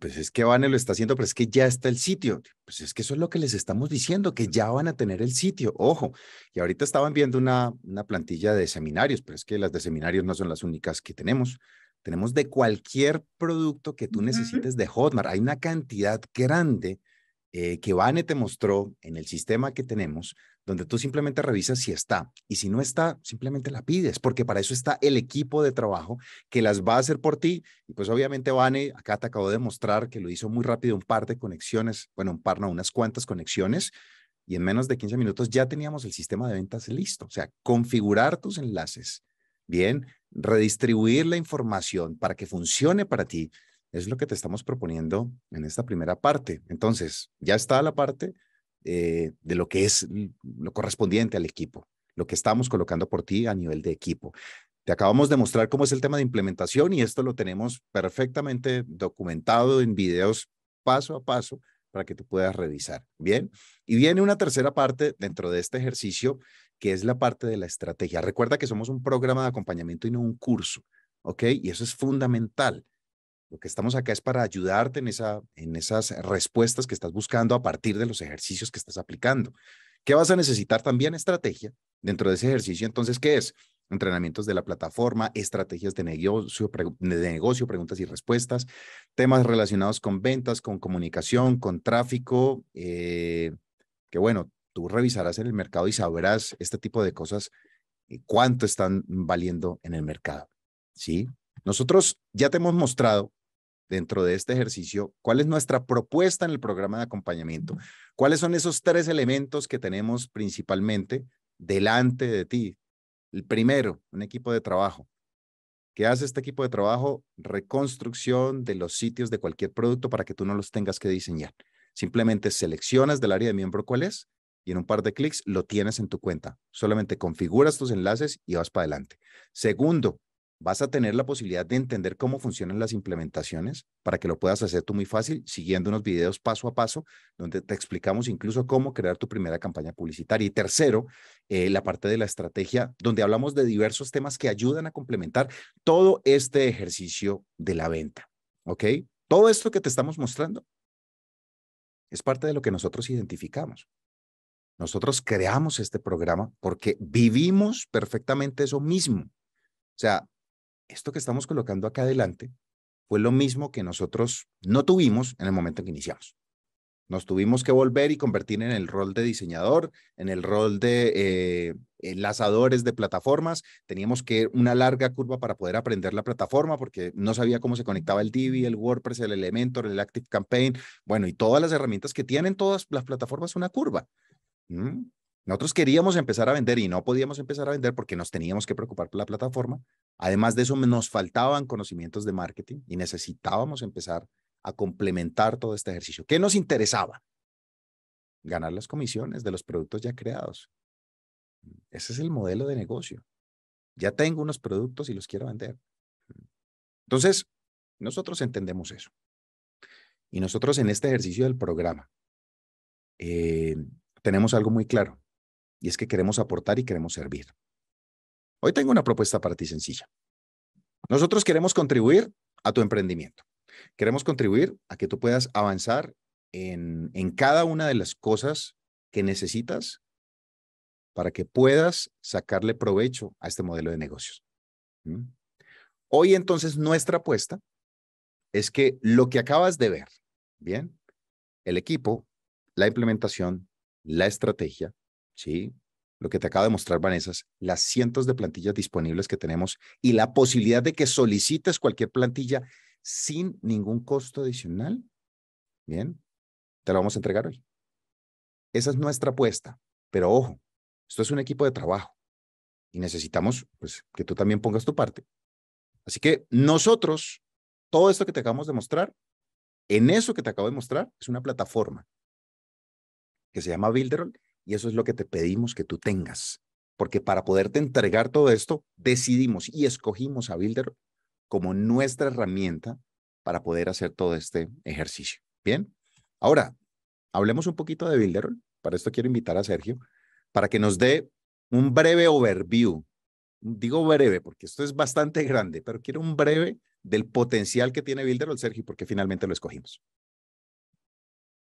pues es que Vane lo está haciendo, pero es que ya está el sitio. Pues es que eso es lo que les estamos diciendo, que ya van a tener el sitio, ojo. Y ahorita estaban viendo una, una plantilla de seminarios, pero es que las de seminarios no son las únicas que tenemos. Tenemos de cualquier producto que tú necesites de Hotmart. Hay una cantidad grande eh, que Vane te mostró en el sistema que tenemos donde tú simplemente revisas si está y si no está, simplemente la pides, porque para eso está el equipo de trabajo que las va a hacer por ti. Y pues obviamente Vane, acá te acabo de mostrar que lo hizo muy rápido, un par de conexiones, bueno, un par, no, unas cuantas conexiones, y en menos de 15 minutos ya teníamos el sistema de ventas listo. O sea, configurar tus enlaces, bien, redistribuir la información para que funcione para ti. Es lo que te estamos proponiendo en esta primera parte. Entonces, ya está la parte eh, de lo que es lo correspondiente al equipo, lo que estamos colocando por ti a nivel de equipo. Te acabamos de mostrar cómo es el tema de implementación y esto lo tenemos perfectamente documentado en videos paso a paso para que tú puedas revisar. Bien, y viene una tercera parte dentro de este ejercicio que es la parte de la estrategia. Recuerda que somos un programa de acompañamiento y no un curso, ¿ok? Y eso es fundamental. Lo que estamos acá es para ayudarte en, esa, en esas respuestas que estás buscando a partir de los ejercicios que estás aplicando. ¿Qué vas a necesitar también? Estrategia. Dentro de ese ejercicio, entonces, ¿qué es? Entrenamientos de la plataforma, estrategias de negocio, de negocio, preguntas y respuestas, temas relacionados con ventas, con comunicación, con tráfico, eh, que bueno, tú revisarás en el mercado y sabrás este tipo de cosas, eh, cuánto están valiendo en el mercado. ¿Sí? Nosotros ya te hemos mostrado dentro de este ejercicio, cuál es nuestra propuesta en el programa de acompañamiento, cuáles son esos tres elementos que tenemos principalmente delante de ti. El primero, un equipo de trabajo. ¿Qué hace este equipo de trabajo? Reconstrucción de los sitios de cualquier producto para que tú no los tengas que diseñar. Simplemente seleccionas del área de miembro cuál es y en un par de clics lo tienes en tu cuenta. Solamente configuras tus enlaces y vas para adelante. Segundo, vas a tener la posibilidad de entender cómo funcionan las implementaciones para que lo puedas hacer tú muy fácil, siguiendo unos videos paso a paso, donde te explicamos incluso cómo crear tu primera campaña publicitaria. Y tercero, eh, la parte de la estrategia, donde hablamos de diversos temas que ayudan a complementar todo este ejercicio de la venta. ¿Ok? Todo esto que te estamos mostrando es parte de lo que nosotros identificamos. Nosotros creamos este programa porque vivimos perfectamente eso mismo. O sea, esto que estamos colocando acá adelante fue lo mismo que nosotros no tuvimos en el momento en que iniciamos. Nos tuvimos que volver y convertir en el rol de diseñador, en el rol de eh, enlazadores de plataformas. Teníamos que una larga curva para poder aprender la plataforma porque no sabía cómo se conectaba el Divi, el WordPress, el Elementor, el campaign bueno, y todas las herramientas que tienen todas las plataformas una curva. Mm. Nosotros queríamos empezar a vender y no podíamos empezar a vender porque nos teníamos que preocupar por la plataforma. Además de eso, nos faltaban conocimientos de marketing y necesitábamos empezar a complementar todo este ejercicio. ¿Qué nos interesaba? Ganar las comisiones de los productos ya creados. Ese es el modelo de negocio. Ya tengo unos productos y los quiero vender. Entonces, nosotros entendemos eso. Y nosotros en este ejercicio del programa eh, tenemos algo muy claro. Y es que queremos aportar y queremos servir. Hoy tengo una propuesta para ti sencilla. Nosotros queremos contribuir a tu emprendimiento. Queremos contribuir a que tú puedas avanzar en, cada una de las cosas que necesitas para que puedas sacarle provecho a este modelo de negocios. ¿Mm? Hoy entonces nuestra apuesta es que lo que acabas de ver, bien, el equipo, la implementación, la estrategia, ¿sí? Lo que te acabo de mostrar, Vanessa, las cientos de plantillas disponibles que tenemos y la posibilidad de que solicites cualquier plantilla sin ningún costo adicional. Bien, te la vamos a entregar hoy. Esa es nuestra apuesta. Pero ojo, esto es un equipo de trabajo y necesitamos pues, que tú también pongas tu parte. Así que nosotros, todo esto que te acabamos de mostrar, en eso que te acabo de mostrar, es una plataforma que se llama Builderall y eso es lo que te pedimos que tú tengas. Porque para poderte entregar todo esto, decidimos y escogimos a Builder como nuestra herramienta para poder hacer todo este ejercicio. Bien, ahora hablemos un poquito de Builder. Para esto quiero invitar a Sergio para que nos dé un breve overview. Digo breve porque esto es bastante grande, pero quiero un breve del potencial que tiene Builder, Sergio, porque finalmente lo escogimos.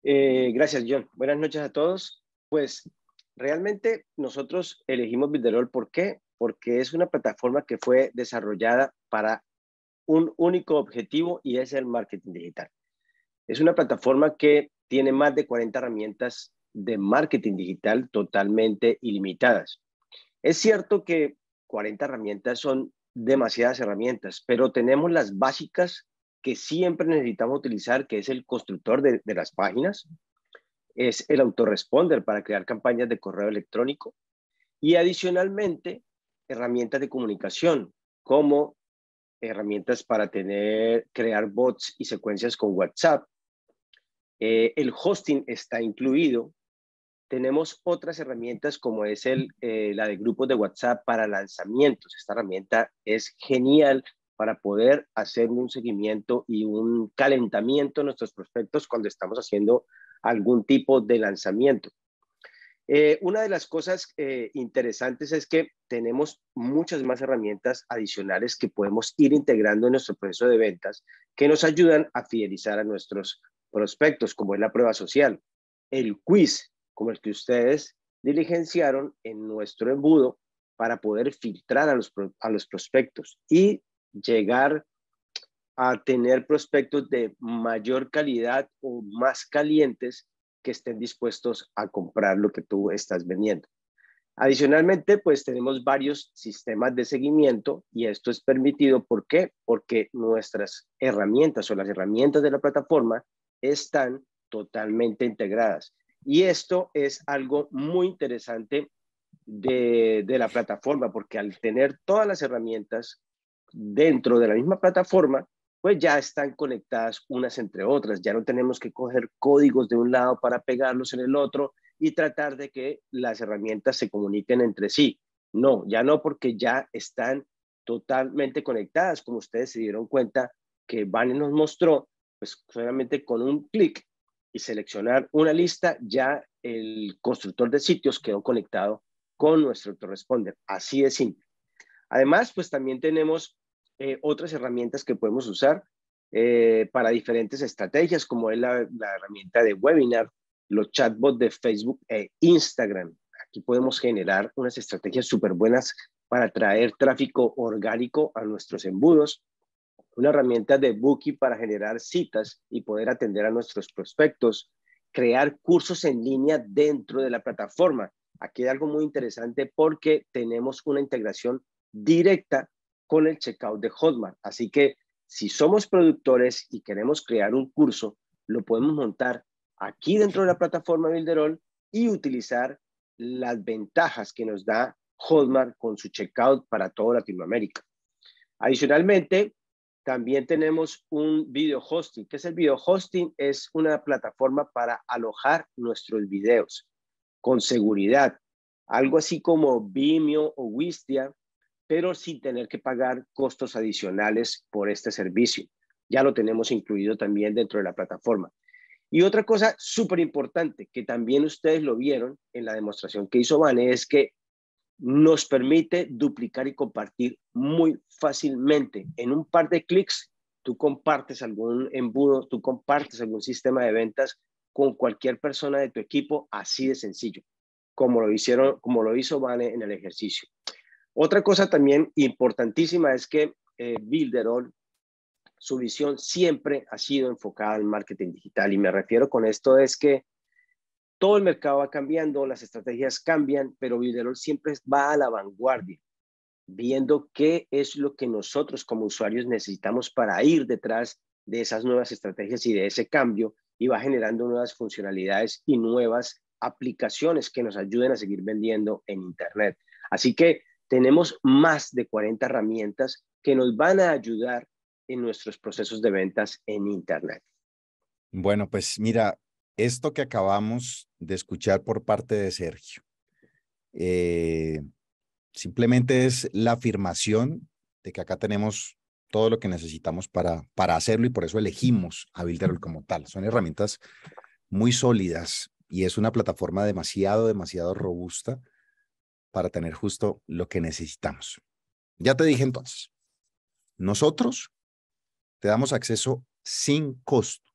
Eh, gracias, John. Buenas noches a todos. Pues realmente nosotros elegimos Builderall, ¿por qué? Porque es una plataforma que fue desarrollada para un único objetivo y es el marketing digital. Es una plataforma que tiene más de 40 herramientas de marketing digital totalmente ilimitadas. Es cierto que 40 herramientas son demasiadas herramientas, pero tenemos las básicas que siempre necesitamos utilizar, que es el constructor de las páginas, es el autoresponder para crear campañas de correo electrónico y adicionalmente herramientas de comunicación como herramientas para tener, crear bots y secuencias con WhatsApp. Eh, el hosting está incluido. Tenemos otras herramientas como es el, eh, la de grupos de WhatsApp para lanzamientos. Esta herramienta es genial para poder hacer un seguimiento y un calentamiento a nuestros prospectos cuando estamos haciendo algún tipo de lanzamiento. Eh, una de las cosas eh, interesantes es que tenemos muchas más herramientas adicionales que podemos ir integrando en nuestro proceso de ventas que nos ayudan a fidelizar a nuestros prospectos, como es la prueba social, el quiz, como el que ustedes diligenciaron en nuestro embudo para poder filtrar a los, a los prospectos y llegar a tener prospectos de mayor calidad o más calientes que estén dispuestos a comprar lo que tú estás vendiendo. Adicionalmente, pues tenemos varios sistemas de seguimiento y esto es permitido. ¿Por qué? Porque nuestras herramientas o las herramientas de la plataforma están totalmente integradas. Y esto es algo muy interesante de, de la plataforma, porque al tener todas las herramientas dentro de la misma plataforma, pues ya están conectadas unas entre otras, ya no tenemos que coger códigos de un lado para pegarlos en el otro y tratar de que las herramientas se comuniquen entre sí. No, ya no porque ya están totalmente conectadas, como ustedes se dieron cuenta que Vane nos mostró, pues solamente con un clic y seleccionar una lista, ya el constructor de sitios quedó conectado con nuestro autoresponder. Así de simple. Además, pues también tenemos eh, otras herramientas que podemos usar eh, para diferentes estrategias, como es la, herramienta de webinar, los chatbots de Facebook e Instagram. Aquí podemos generar unas estrategias súper buenas para traer tráfico orgánico a nuestros embudos, una herramienta de Bookie para generar citas y poder atender a nuestros prospectos, crear cursos en línea dentro de la plataforma. Aquí hay algo muy interesante porque tenemos una integración directa con el checkout de Hotmart. Así que si somos productores y queremos crear un curso, lo podemos montar aquí dentro de la plataforma Builderall y utilizar las ventajas que nos da Hotmart con su checkout para toda Latinoamérica. Adicionalmente, también tenemos un video hosting. que es el video hosting? Es una plataforma para alojar nuestros videos con seguridad. Algo así como Vimeo o Wistia, pero sin tener que pagar costos adicionales por este servicio. Ya lo tenemos incluido también dentro de la plataforma. Y otra cosa súper importante, que también ustedes lo vieron en la demostración que hizo Vane, es que nos permite duplicar y compartir muy fácilmente. En un par de clics, tú compartes algún embudo, tú compartes algún sistema de ventas con cualquier persona de tu equipo, así de sencillo, como lo hicieron, como lo hizo Vane en el ejercicio. Otra cosa también importantísima es que eh, su visión siempre ha sido enfocada en marketing digital y me refiero con esto es que todo el mercado va cambiando, las estrategias cambian, pero Builderall siempre va a la vanguardia, viendo qué es lo que nosotros como usuarios necesitamos para ir detrás de esas nuevas estrategias y de ese cambio y va generando nuevas funcionalidades y nuevas aplicaciones que nos ayuden a seguir vendiendo en Internet. Así que tenemos más de 40 herramientas que nos van a ayudar en nuestros procesos de ventas en Internet. Bueno, pues mira, esto que acabamos de escuchar por parte de Sergio, eh, simplemente es la afirmación de que acá tenemos todo lo que necesitamos para, para hacerlo y por eso elegimos a Builderall como tal. Son herramientas muy sólidas y es una plataforma demasiado, demasiado robusta para tener justo lo que necesitamos. Ya te dije entonces, nosotros te damos acceso sin costo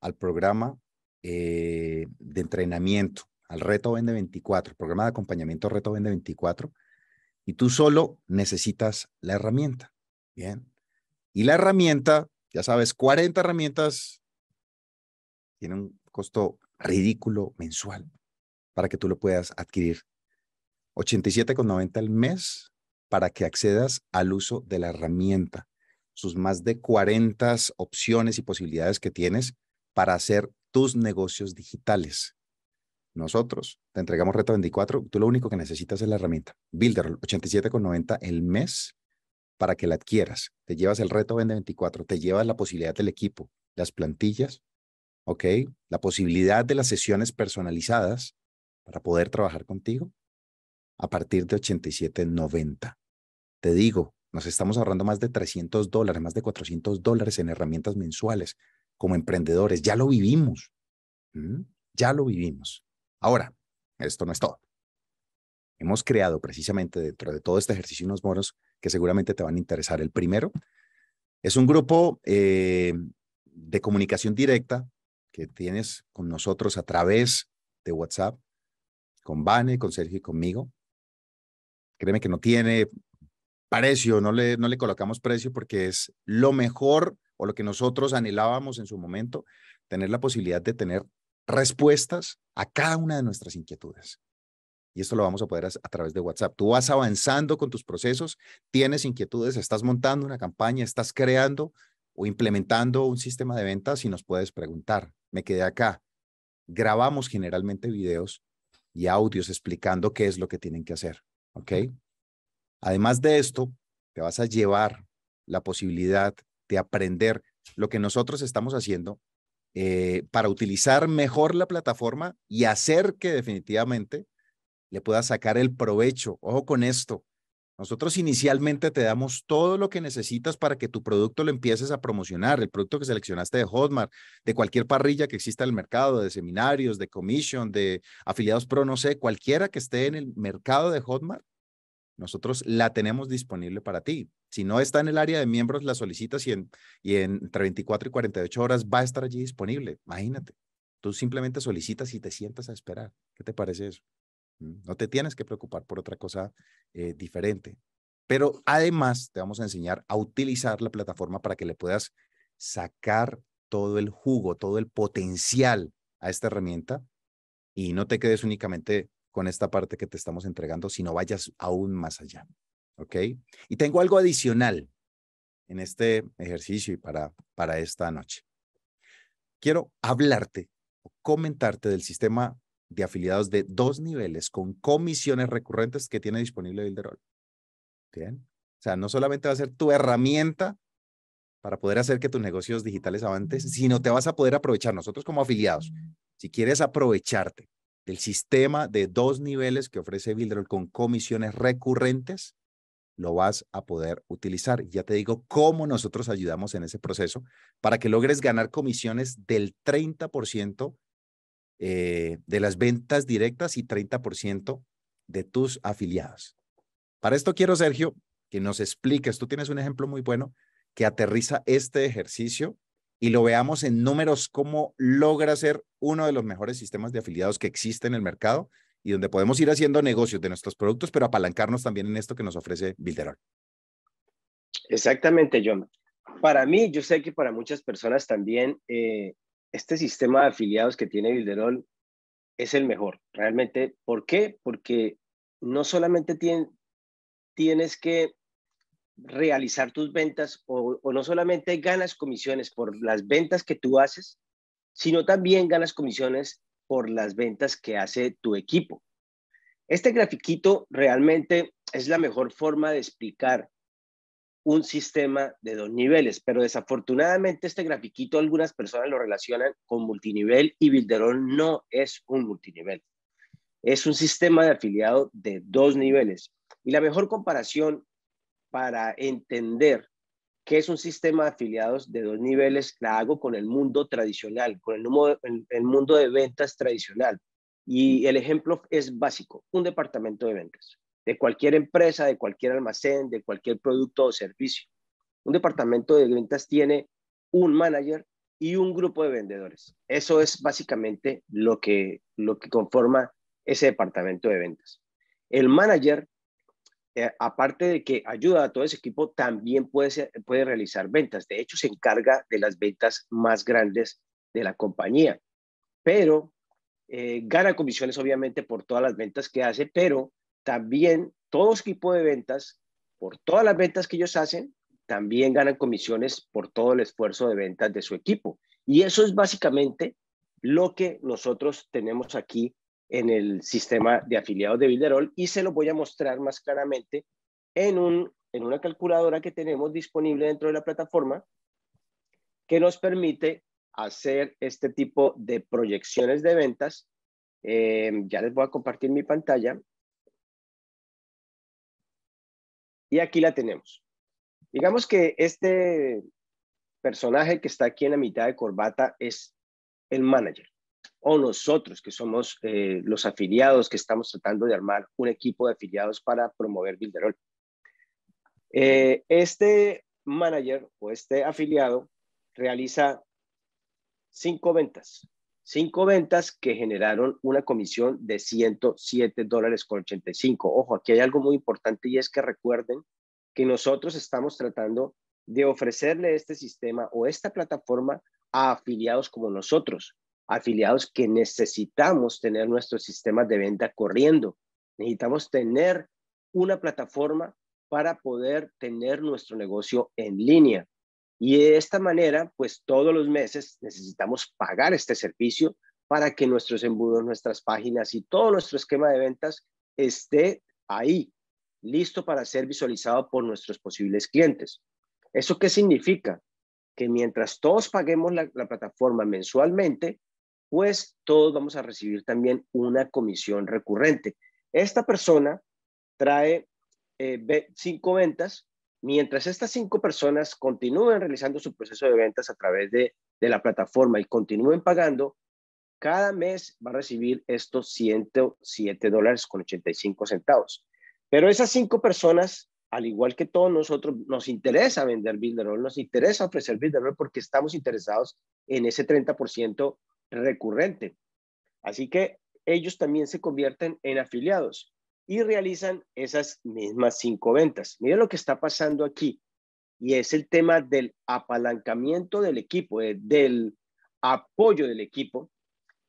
al programa eh, de entrenamiento, al Reto Vende 24, programa de acompañamiento Reto Vende 24, y tú solo necesitas la herramienta. Bien. Y la herramienta, ya sabes, 40 herramientas tiene un costo ridículo mensual para que tú lo puedas adquirir 87,90 al mes para que accedas al uso de la herramienta, sus más de 40 opciones y posibilidades que tienes para hacer tus negocios digitales. Nosotros te entregamos Reto 24, tú lo único que necesitas es la herramienta con 87,90 el mes para que la adquieras. Te llevas el Reto Vende 24, te llevas la posibilidad del equipo, las plantillas, ¿ok? La posibilidad de las sesiones personalizadas para poder trabajar contigo a partir de 87.90. Te digo, nos estamos ahorrando más de 300 dólares, más de 400 dólares en herramientas mensuales como emprendedores. Ya lo vivimos. ¿Mm? Ya lo vivimos. Ahora, esto no es todo. Hemos creado precisamente dentro de todo este ejercicio unos moros que seguramente te van a interesar. El primero es un grupo eh, de comunicación directa que tienes con nosotros a través de WhatsApp, con Vane, con Sergio y conmigo. Créeme que no tiene precio, no le, no le colocamos precio porque es lo mejor o lo que nosotros anhelábamos en su momento, tener la posibilidad de tener respuestas a cada una de nuestras inquietudes. Y esto lo vamos a poder hacer a través de WhatsApp. Tú vas avanzando con tus procesos, tienes inquietudes, estás montando una campaña, estás creando o implementando un sistema de ventas y nos puedes preguntar. Me quedé acá. Grabamos generalmente videos y audios explicando qué es lo que tienen que hacer. ¿Ok? Además de esto, te vas a llevar la posibilidad de aprender lo que nosotros estamos haciendo eh, para utilizar mejor la plataforma y hacer que definitivamente le puedas sacar el provecho. Ojo con esto, nosotros inicialmente te damos todo lo que necesitas para que tu producto lo empieces a promocionar, el producto que seleccionaste de Hotmart, de cualquier parrilla que exista en el mercado, de seminarios, de commission, de afiliados pro, no sé, cualquiera que esté en el mercado de Hotmart, nosotros la tenemos disponible para ti. Si no está en el área de miembros, la solicitas y, en, y entre 24 y 48 horas va a estar allí disponible. Imagínate. Tú simplemente solicitas y te sientas a esperar. ¿Qué te parece eso? No te tienes que preocupar por otra cosa eh, diferente. Pero además te vamos a enseñar a utilizar la plataforma para que le puedas sacar todo el jugo, todo el potencial a esta herramienta y no te quedes únicamente con esta parte que te estamos entregando, sino vayas aún más allá. ¿Ok? Y tengo algo adicional en este ejercicio y para, para esta noche. Quiero hablarte o comentarte del sistema de afiliados de dos niveles con comisiones recurrentes que tiene disponible Builderall. Bien. O sea, no solamente va a ser tu herramienta para poder hacer que tus negocios digitales avancen, sino te vas a poder aprovechar nosotros como afiliados. Si quieres aprovecharte del sistema de dos niveles que ofrece Builderall con comisiones recurrentes, lo vas a poder utilizar. Ya te digo cómo nosotros ayudamos en ese proceso para que logres ganar comisiones del 30% eh, de las ventas directas y 30% de tus afiliados. Para esto quiero, Sergio, que nos expliques, tú tienes un ejemplo muy bueno que aterriza este ejercicio y lo veamos en números cómo logra ser uno de los mejores sistemas de afiliados que existe en el mercado y donde podemos ir haciendo negocios de nuestros productos, pero apalancarnos también en esto que nos ofrece Builderall. Exactamente, John. Para mí, yo sé que para muchas personas también eh, este sistema de afiliados que tiene Bilderol es el mejor, realmente. ¿Por qué? Porque no solamente tienes que realizar tus ventas o, no solamente ganas comisiones por las ventas que tú haces, sino también ganas comisiones por las ventas que hace tu equipo. Este grafiquito realmente es la mejor forma de explicar un sistema de dos niveles, pero desafortunadamente este grafiquito algunas personas lo relacionan con multinivel y Bilderon no es un multinivel. Es un sistema de afiliado de dos niveles. Y la mejor comparación para entender qué es un sistema de afiliados de dos niveles la hago con el mundo tradicional, con el mundo de ventas tradicional. Y el ejemplo es básico, un departamento de ventas de cualquier empresa, de cualquier almacén, de cualquier producto o servicio. Un departamento de ventas tiene un manager y un grupo de vendedores. Eso es básicamente lo que, lo que conforma ese departamento de ventas. El manager, eh, aparte de que ayuda a todo ese equipo, también puede, puede realizar ventas. De hecho, se encarga de las ventas más grandes de la compañía, pero eh, gana comisiones obviamente por todas las ventas que hace, pero también todo equipo de ventas, por todas las ventas que ellos hacen, también ganan comisiones por todo el esfuerzo de ventas de su equipo. Y eso es básicamente lo que nosotros tenemos aquí en el sistema de afiliados de Builderall y se lo voy a mostrar más claramente en, un, en una calculadora que tenemos disponible dentro de la plataforma que nos permite hacer este tipo de proyecciones de ventas. Eh, ya les voy a compartir mi pantalla Y aquí la tenemos. Digamos que este personaje que está aquí en la mitad de corbata es el manager o nosotros que somos eh, los afiliados que estamos tratando de armar un equipo de afiliados para promover vilderol eh, este manager o este afiliado realiza cinco ventas cinco ventas que generaron una comisión de 107 dólares con 85. Ojo, aquí hay algo muy importante y es que recuerden que nosotros estamos tratando de ofrecerle este sistema o esta plataforma a afiliados como nosotros, afiliados que necesitamos tener nuestro sistema de venta corriendo. Necesitamos tener una plataforma para poder tener nuestro negocio en línea. Y de esta manera, pues todos los meses necesitamos pagar este servicio para que nuestros embudos, nuestras páginas y todo nuestro esquema de ventas esté ahí, listo para ser visualizado por nuestros posibles clientes. ¿Eso qué significa? Que mientras todos paguemos la, plataforma mensualmente, pues todos vamos a recibir también una comisión recurrente. Esta persona trae eh, cinco ventas mientras estas cinco personas continúen realizando su proceso de ventas a través de, la plataforma y continúen pagando, cada mes va a recibir estos 107 dólares con 85 centavos. Pero esas cinco personas, al igual que todos nosotros, nos interesa vender Builderall, nos interesa ofrecer Builderall porque estamos interesados en ese 30% recurrente. Así que ellos también se convierten en afiliados y realizan esas mismas cinco ventas. miren lo que está pasando aquí y es el tema del apalancamiento del equipo, eh, del apoyo del equipo.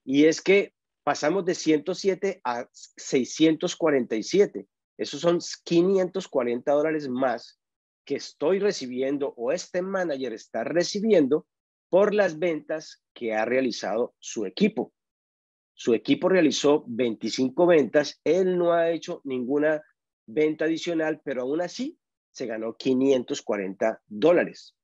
Y es que pasamos de 107 a 647. Esos son 540 dólares más que estoy recibiendo o este manager está recibiendo por las ventas que ha realizado su equipo. Su equipo realizó 25 ventas, él no ha hecho ninguna venta adicional, pero aún así se ganó 540 dólares.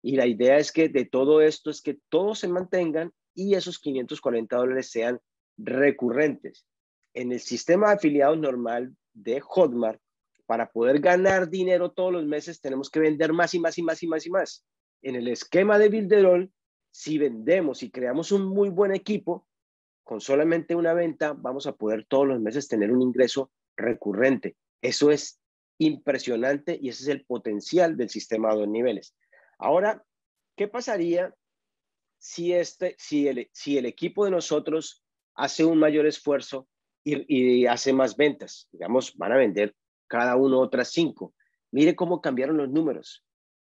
Y la idea es que de todo esto es que todos se mantengan y esos 540 dólares sean recurrentes. En el sistema de afiliados normal de Hotmart, para poder ganar dinero todos los meses, tenemos que vender más y más y más y más y más. En el esquema de bilderol si vendemos y creamos un muy buen equipo, con solamente una venta vamos a poder todos los meses tener un ingreso recurrente. Eso es impresionante y ese es el potencial del sistema a dos niveles. Ahora, ¿qué pasaría si, este, si, el, si el equipo de nosotros hace un mayor esfuerzo y, hace más ventas? Digamos, van a vender cada uno otras cinco. Mire cómo cambiaron los números.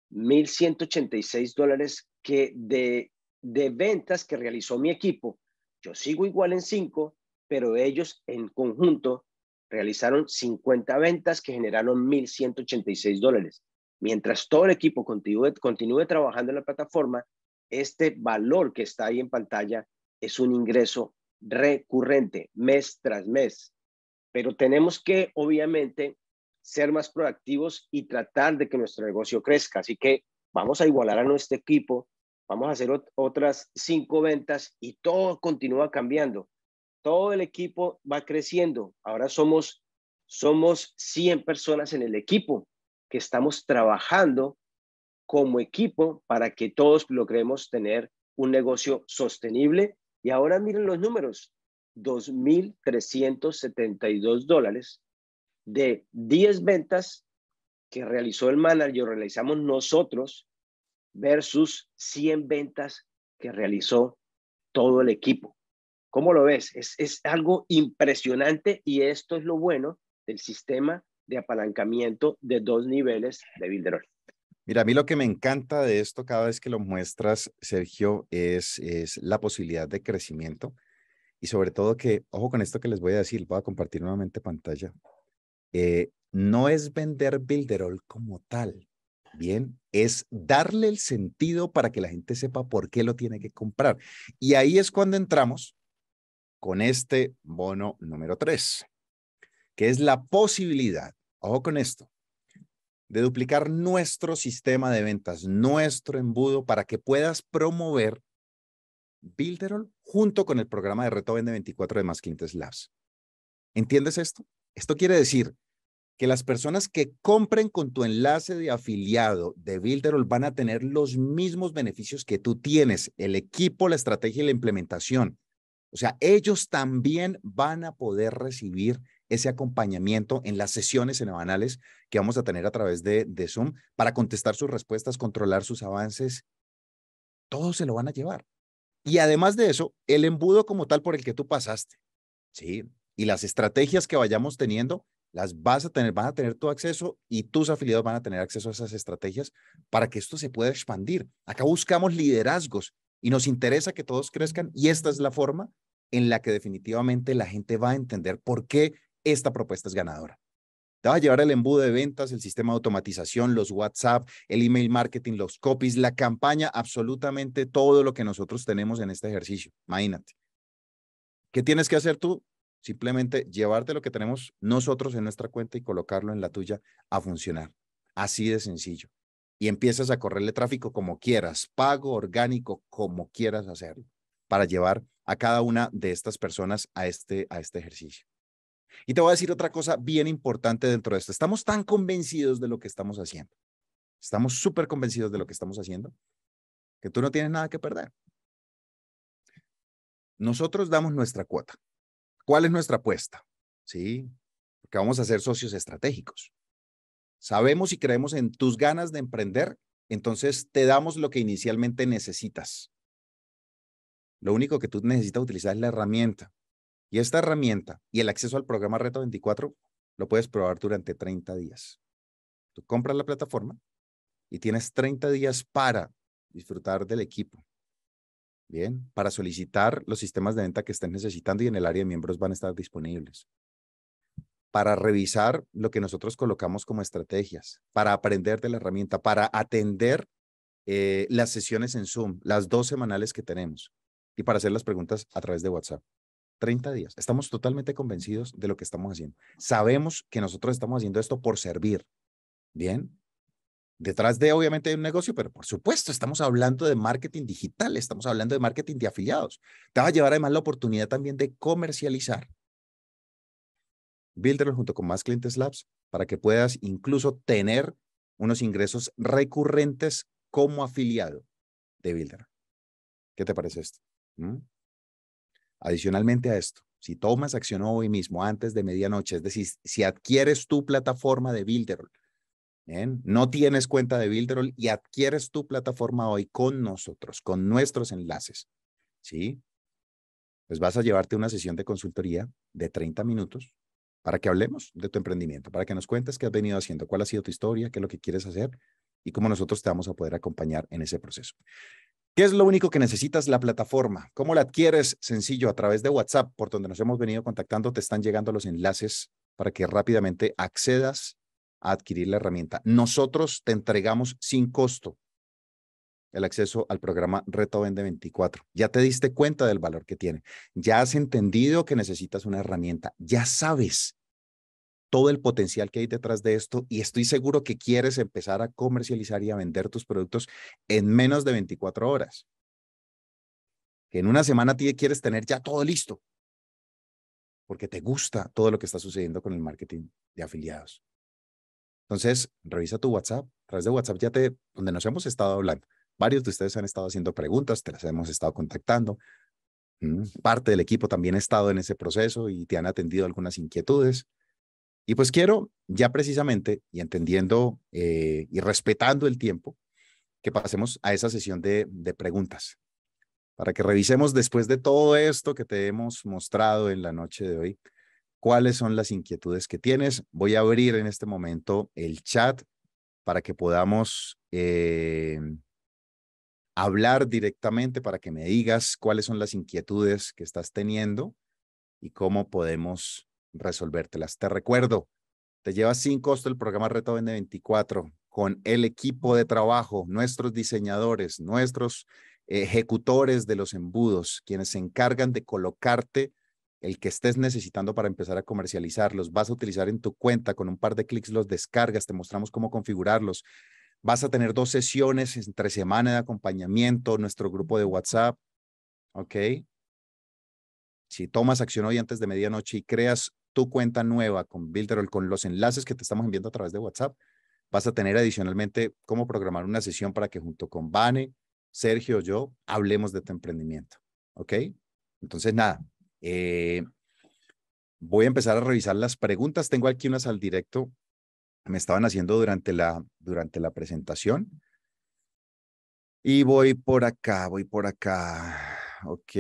1.186 dólares que de ventas que realizó mi equipo yo sigo igual en cinco, pero ellos en conjunto realizaron 50 ventas que generaron 1.186 dólares. Mientras todo el equipo continúe, continúe trabajando en la plataforma, este valor que está ahí en pantalla es un ingreso recurrente, mes tras mes. Pero tenemos que, obviamente, ser más proactivos y tratar de que nuestro negocio crezca. Así que vamos a igualar a nuestro equipo vamos a hacer otras cinco ventas y todo continúa cambiando. Todo el equipo va creciendo. Ahora somos, somos 100 personas en el equipo que estamos trabajando como equipo para que todos logremos tener un negocio sostenible. Y ahora miren los números, 2.372 dólares de 10 ventas que realizó el manager, realizamos nosotros versus 100 ventas que realizó todo el equipo. ¿Cómo lo ves? Es, es algo impresionante y esto es lo bueno del sistema de apalancamiento de dos niveles de Builderol. Mira, a mí lo que me encanta de esto cada vez que lo muestras, Sergio, es, la posibilidad de crecimiento y sobre todo que, ojo con esto que les voy a decir, voy a compartir nuevamente pantalla. Eh, no es vender Builderol como tal, Bien, es darle el sentido para que la gente sepa por qué lo tiene que comprar. Y ahí es cuando entramos con este bono número 3, que es la posibilidad, ojo con esto, de duplicar nuestro sistema de ventas, nuestro embudo, para que puedas promover Builderall junto con el programa de reto Vende 24 de Más Labs. ¿Entiendes esto? Esto quiere decir que las personas que compren con tu enlace de afiliado de Builderall van a tener los mismos beneficios que tú tienes, el equipo, la estrategia y la implementación. O sea, ellos también van a poder recibir ese acompañamiento en las sesiones semanales que vamos a tener a través de, de Zoom para contestar sus respuestas, controlar sus avances. todo se lo van a llevar. Y además de eso, el embudo como tal por el que tú pasaste, ¿sí? Y las estrategias que vayamos teniendo las vas a tener, van a tener tu acceso y tus afiliados van a tener acceso a esas estrategias para que esto se pueda expandir. Acá buscamos liderazgos y nos interesa que todos crezcan y esta es la forma en la que definitivamente la gente va a entender por qué esta propuesta es ganadora. Te va a llevar el embudo de ventas, el sistema de automatización, los WhatsApp, el email marketing, los copies, la campaña, absolutamente todo lo que nosotros tenemos en este ejercicio. Imagínate. ¿Qué tienes que hacer tú? simplemente llevarte lo que tenemos nosotros en nuestra cuenta y colocarlo en la tuya a funcionar. Así de sencillo. Y empiezas a correrle tráfico como quieras, pago, orgánico, como quieras hacerlo, para llevar a cada una de estas personas a este, a este ejercicio. Y te voy a decir otra cosa bien importante dentro de esto. Estamos tan convencidos de lo que estamos haciendo. Estamos súper convencidos de lo que estamos haciendo, que tú no tienes nada que perder. Nosotros damos nuestra cuota. ¿Cuál es nuestra apuesta? ¿Sí? Porque vamos a ser socios estratégicos. Sabemos y creemos en tus ganas de emprender, entonces te damos lo que inicialmente necesitas. Lo único que tú necesitas utilizar es la herramienta. Y esta herramienta y el acceso al programa Reto 24 lo puedes probar durante 30 días. Tú compras la plataforma y tienes 30 días para disfrutar del equipo, Bien, para solicitar los sistemas de venta que estén necesitando y en el área de miembros van a estar disponibles. Para revisar lo que nosotros colocamos como estrategias, para aprender de la herramienta, para atender eh, las sesiones en Zoom, las dos semanales que tenemos, y para hacer las preguntas a través de WhatsApp. 30 días. Estamos totalmente convencidos de lo que estamos haciendo. Sabemos que nosotros estamos haciendo esto por servir. Bien, Detrás de, obviamente, hay un negocio, pero por supuesto, estamos hablando de marketing digital, estamos hablando de marketing de afiliados. Te va a llevar además la oportunidad también de comercializar. Builder junto con más clientes labs para que puedas incluso tener unos ingresos recurrentes como afiliado de Builder. ¿Qué te parece esto? ¿Mm? Adicionalmente a esto, si tomas acción hoy mismo antes de medianoche, es decir, si adquieres tu plataforma de Builder ¿eh? No tienes cuenta de Builderall y adquieres tu plataforma hoy con nosotros, con nuestros enlaces. ¿Sí? Pues vas a llevarte una sesión de consultoría de 30 minutos para que hablemos de tu emprendimiento, para que nos cuentes qué has venido haciendo, cuál ha sido tu historia, qué es lo que quieres hacer y cómo nosotros te vamos a poder acompañar en ese proceso. ¿Qué es lo único que necesitas? La plataforma. ¿Cómo la adquieres? Sencillo, a través de WhatsApp, por donde nos hemos venido contactando, te están llegando los enlaces para que rápidamente accedas adquirir la herramienta. Nosotros te entregamos sin costo el acceso al programa Reto Vende 24. Ya te diste cuenta del valor que tiene. Ya has entendido que necesitas una herramienta. Ya sabes todo el potencial que hay detrás de esto y estoy seguro que quieres empezar a comercializar y a vender tus productos en menos de 24 horas. en una semana quieres tener ya todo listo porque te gusta todo lo que está sucediendo con el marketing de afiliados. Entonces, revisa tu WhatsApp. A través de WhatsApp ya te, donde nos hemos estado hablando. Varios de ustedes han estado haciendo preguntas, te las hemos estado contactando. Mm, parte del equipo también ha estado en ese proceso y te han atendido algunas inquietudes. Y pues quiero, ya precisamente, y entendiendo eh, y respetando el tiempo, que pasemos a esa sesión de, de preguntas, para que revisemos después de todo esto que te hemos mostrado en la noche de hoy, cuáles son las inquietudes que tienes. Voy a abrir en este momento el chat para que podamos eh, hablar directamente, para que me digas cuáles son las inquietudes que estás teniendo y cómo podemos resolvértelas. Te recuerdo, te llevas sin costo el programa Reto Vende 24 con el equipo de trabajo, nuestros diseñadores, nuestros ejecutores de los embudos, quienes se encargan de colocarte el que estés necesitando para empezar a comercializarlos. Vas a utilizar en tu cuenta, con un par de clics los descargas, te mostramos cómo configurarlos. Vas a tener dos sesiones entre semana de acompañamiento, nuestro grupo de WhatsApp. ¿Ok? Si tomas acción hoy antes de medianoche y creas tu cuenta nueva con Builderall, con los enlaces que te estamos enviando a través de WhatsApp, vas a tener adicionalmente cómo programar una sesión para que junto con Vane, Sergio, o yo, hablemos de tu emprendimiento. ¿Ok? Entonces, nada, eh, voy a empezar a revisar las preguntas. Tengo aquí unas al directo. Me estaban haciendo durante la, durante la presentación. Y voy por acá, voy por acá. Ok.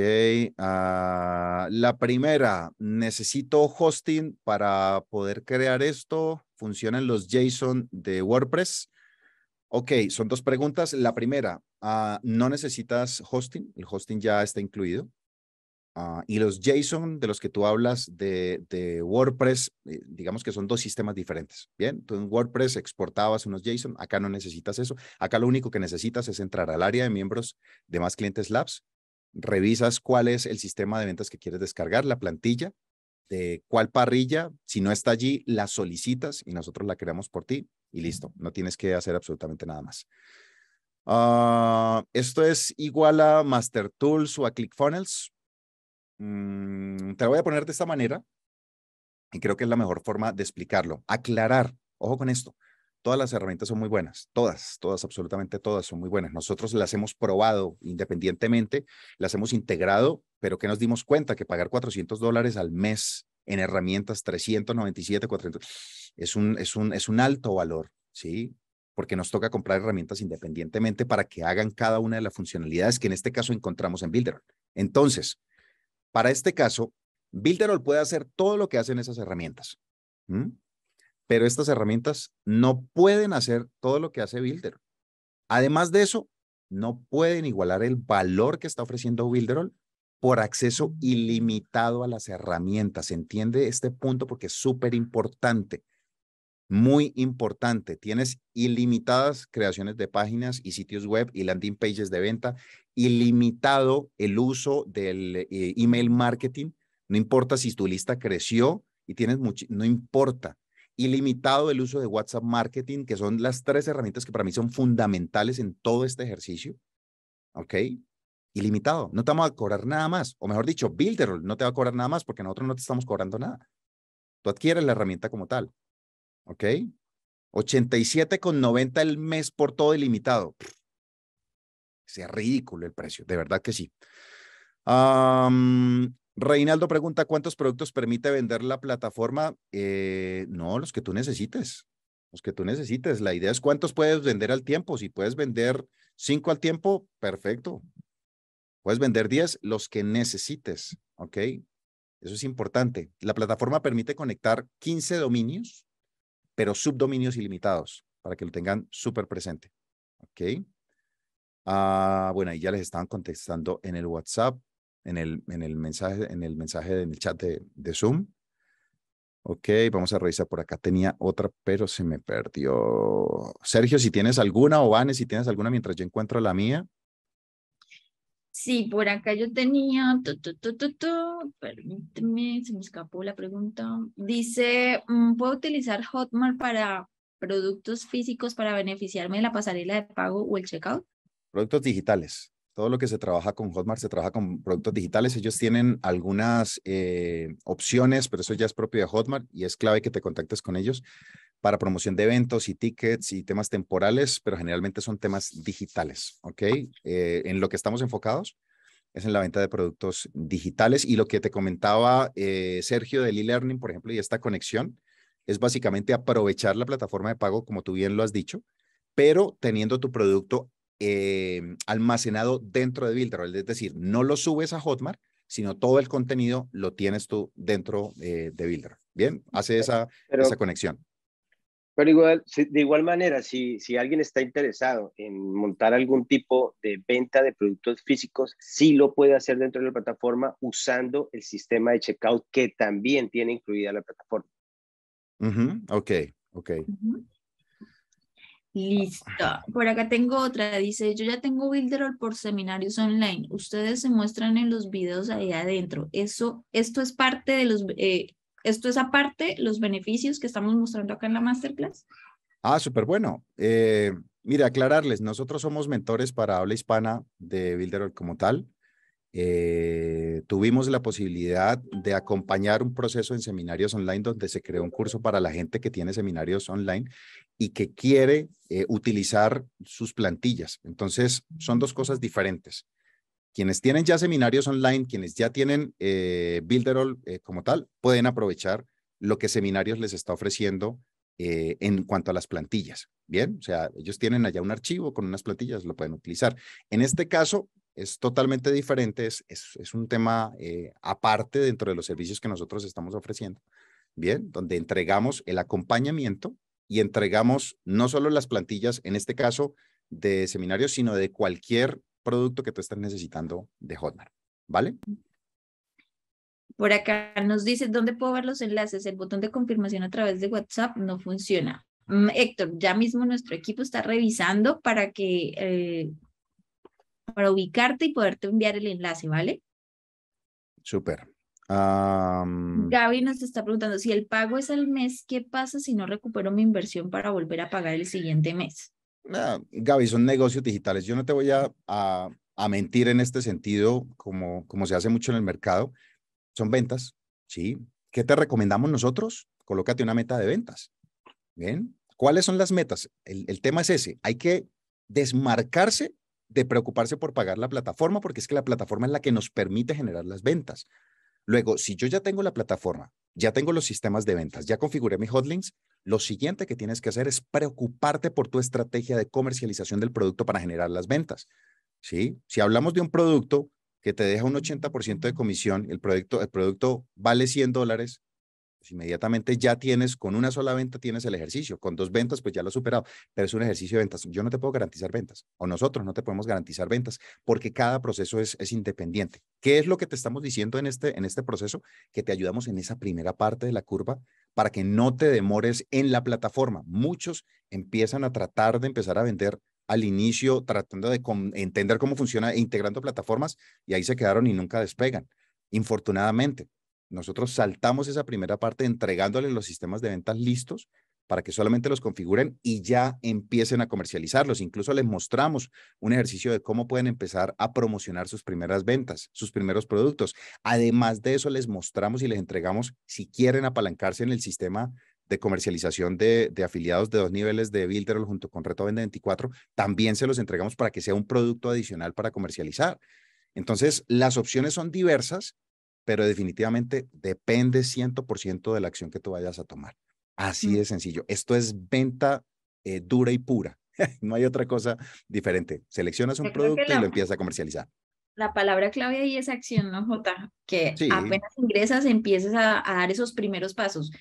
Ah, la primera, necesito hosting para poder crear esto. ¿Funcionan los JSON de WordPress? Ok, son dos preguntas. La primera, ah, no necesitas hosting. El hosting ya está incluido. Ah, y los JSON de los que tú hablas de, WordPress, eh, digamos que son dos sistemas diferentes. Bien, tú en WordPress exportabas unos JSON, acá no necesitas eso. Acá lo único que necesitas es entrar al área de miembros de más clientes labs, revisas cuál es el sistema de ventas que quieres descargar, la plantilla, de cuál parrilla, si no está allí, la solicitas y nosotros la creamos por ti y listo, no tienes que hacer absolutamente nada más. Ah, esto es igual a Master Tools o a ClickFunnels Mm, te lo voy a poner de esta manera y creo que es la mejor forma de explicarlo. Aclarar, ojo con esto, todas las herramientas son muy buenas, todas, todas, absolutamente todas son muy buenas. Nosotros las hemos probado independientemente, las hemos integrado, pero que nos dimos cuenta que pagar 400 dólares al mes en herramientas 397, 400, es un, es un, es un alto valor, ¿sí? Porque nos toca comprar herramientas independientemente para que hagan cada una de las funcionalidades que en este caso encontramos en Builder. Entonces, para este caso, Builderall puede hacer todo lo que hacen esas herramientas, pero estas herramientas no pueden hacer todo lo que hace Builderol. Además de eso, no pueden igualar el valor que está ofreciendo Builderall por acceso mm. ilimitado a las herramientas. entiende este punto? Porque es súper importante. Muy importante, tienes ilimitadas creaciones de páginas y sitios web y landing pages de venta, ilimitado el uso del eh, email marketing, no importa si tu lista creció y tienes mucho, no importa, ilimitado el uso de WhatsApp marketing, que son las tres herramientas que para mí son fundamentales en todo este ejercicio, ¿ok? Ilimitado, no te vamos a cobrar nada más, o mejor dicho, Builderall no te va a cobrar nada más porque nosotros no te estamos cobrando nada. Tú adquieres la herramienta como tal. ¿Ok? 87,90 el mes por todo ilimitado. sea ridículo el precio, de verdad que sí. Reinaldo pregunta, ¿cuántos productos permite vender la plataforma? Eh, no, los que tú necesites, los que tú necesites. La idea es cuántos puedes vender al tiempo. Si puedes vender cinco al tiempo, perfecto. Puedes vender 10, los que necesites, ¿ok? Eso es importante. La plataforma permite conectar 15 dominios pero subdominios ilimitados, para que lo tengan súper presente. ¿Ok? Ah, bueno, ahí ya les estaban contestando en el WhatsApp, en el, en el mensaje, en el mensaje, en el chat de, de Zoom. Ok, vamos a revisar por acá. Tenía otra, pero se me perdió. Sergio, si tienes alguna, o Vanes, si tienes alguna mientras yo encuentro la mía. Sí, por acá yo tenía, permíteme, se me escapó la pregunta. Dice, mm, ¿puedo utilizar Hotmart para productos físicos para beneficiarme de la pasarela de pago o el checkout? Productos digitales. Todo lo que se trabaja con Hotmart se trabaja con productos digitales. Ellos tienen algunas eh, opciones, pero eso ya es propio de Hotmart y es clave que te contactes con ellos para promoción de eventos y tickets y temas temporales, pero generalmente son temas digitales, ¿ok? Eh, en lo que estamos enfocados es en la venta de productos digitales y lo que te comentaba eh, Sergio del e-learning, por ejemplo, y esta conexión, es básicamente aprovechar la plataforma de pago, como tú bien lo has dicho, pero teniendo tu producto eh, almacenado dentro de Builder, es decir, no lo subes a Hotmart, sino todo el contenido lo tienes tú dentro de Builder. Bien, hace esa, esa conexión. Pero igual, de igual manera, si, si alguien está interesado en montar algún tipo de venta de productos físicos, sí lo puede hacer dentro de la plataforma usando el sistema de checkout que también tiene incluida la plataforma. Ok, ok. Listo. Por acá tengo otra. Dice, yo ya tengo Builderall por seminarios online. Ustedes se muestran en los videos ahí adentro. Eso, esto es parte de los, eh, esto es aparte los beneficios que estamos mostrando acá en la masterclass. Ah, súper bueno. Eh, mira, aclararles, nosotros somos mentores para habla hispana de Builder como tal. Eh, tuvimos la posibilidad de acompañar un proceso en seminarios online donde se creó un curso para la gente que tiene seminarios online y que quiere eh, utilizar sus plantillas. Entonces, son dos cosas diferentes quienes tienen ya seminarios online, quienes ya tienen eh, Builderall eh, como tal, pueden aprovechar lo que Seminarios les está ofreciendo eh, en cuanto a las plantillas. Bien, o sea, ellos tienen allá un archivo con unas plantillas, lo pueden utilizar. En este caso es totalmente diferente, es, es, es un tema aparte dentro de los servicios que nosotros estamos ofreciendo. Bien, donde entregamos el acompañamiento y entregamos no solo las plantillas, en este caso de seminarios, sino de cualquier producto que tú estás necesitando de Hotmart, ¿vale? Por acá nos dice, ¿dónde puedo ver los enlaces? El botón de confirmación a través de WhatsApp no funciona. Mm, Héctor, ya mismo nuestro equipo está revisando para que, eh, para ubicarte y poderte enviar el enlace, ¿vale? Súper. Gaby nos está preguntando, si el pago es al mes, ¿qué pasa si no recupero mi inversión para volver a pagar el siguiente mes? Ah, Gaby, son negocios digitales. Yo no te voy a, a, mentir en este sentido, como, como se hace mucho en el mercado. Son ventas, ¿sí? ¿Qué te recomendamos nosotros? Colócate una meta de ventas. ¿Bien? ¿Cuáles son las metas? El, el tema es ese. Hay que desmarcarse de preocuparse por pagar la plataforma, porque es que la plataforma es la que nos permite generar las ventas. Luego, si yo ya tengo la plataforma, ya tengo los sistemas de ventas, ya configuré mis hotlinks, lo siguiente que tienes que hacer es preocuparte por tu estrategia de comercialización del producto para generar las ventas. ¿sí? Si hablamos de un producto que te deja un 80% de comisión, el producto, el producto vale 100 dólares, pues inmediatamente ya tienes, con una sola venta tienes el ejercicio, con dos ventas pues ya lo has superado, pero es un ejercicio de ventas. Yo no te puedo garantizar ventas, o nosotros no te podemos garantizar ventas, porque cada proceso es, es independiente. ¿Qué es lo que te estamos diciendo en este, en este proceso? Que te ayudamos en esa primera parte de la curva para que no te demores en la plataforma. Muchos empiezan a tratar de empezar a vender al inicio, tratando de entender cómo funciona e integrando plataformas, y ahí se quedaron y nunca despegan. Infortunadamente, nosotros saltamos esa primera parte entregándoles los sistemas de ventas listos para que solamente los configuren y ya empiecen a comercializarlos. Incluso les mostramos un ejercicio de cómo pueden empezar a promocionar sus primeras ventas, sus primeros productos. Además de eso, les mostramos y les entregamos, si quieren apalancarse en el sistema de comercialización de, afiliados de dos niveles de Builder junto con Reto Vende 24, también se los entregamos para que sea un producto adicional para comercializar. Entonces, las opciones son diversas, pero definitivamente depende 100% de la acción que tú vayas a tomar. Así mm. de sencillo. Esto es venta eh, dura y pura. no hay otra cosa diferente. Seleccionas un producto y lo empiezas a comercializar la palabra clave ahí es acción, ¿no, Jota? Que apenas ingresas empieces a, dar esos primeros pasos.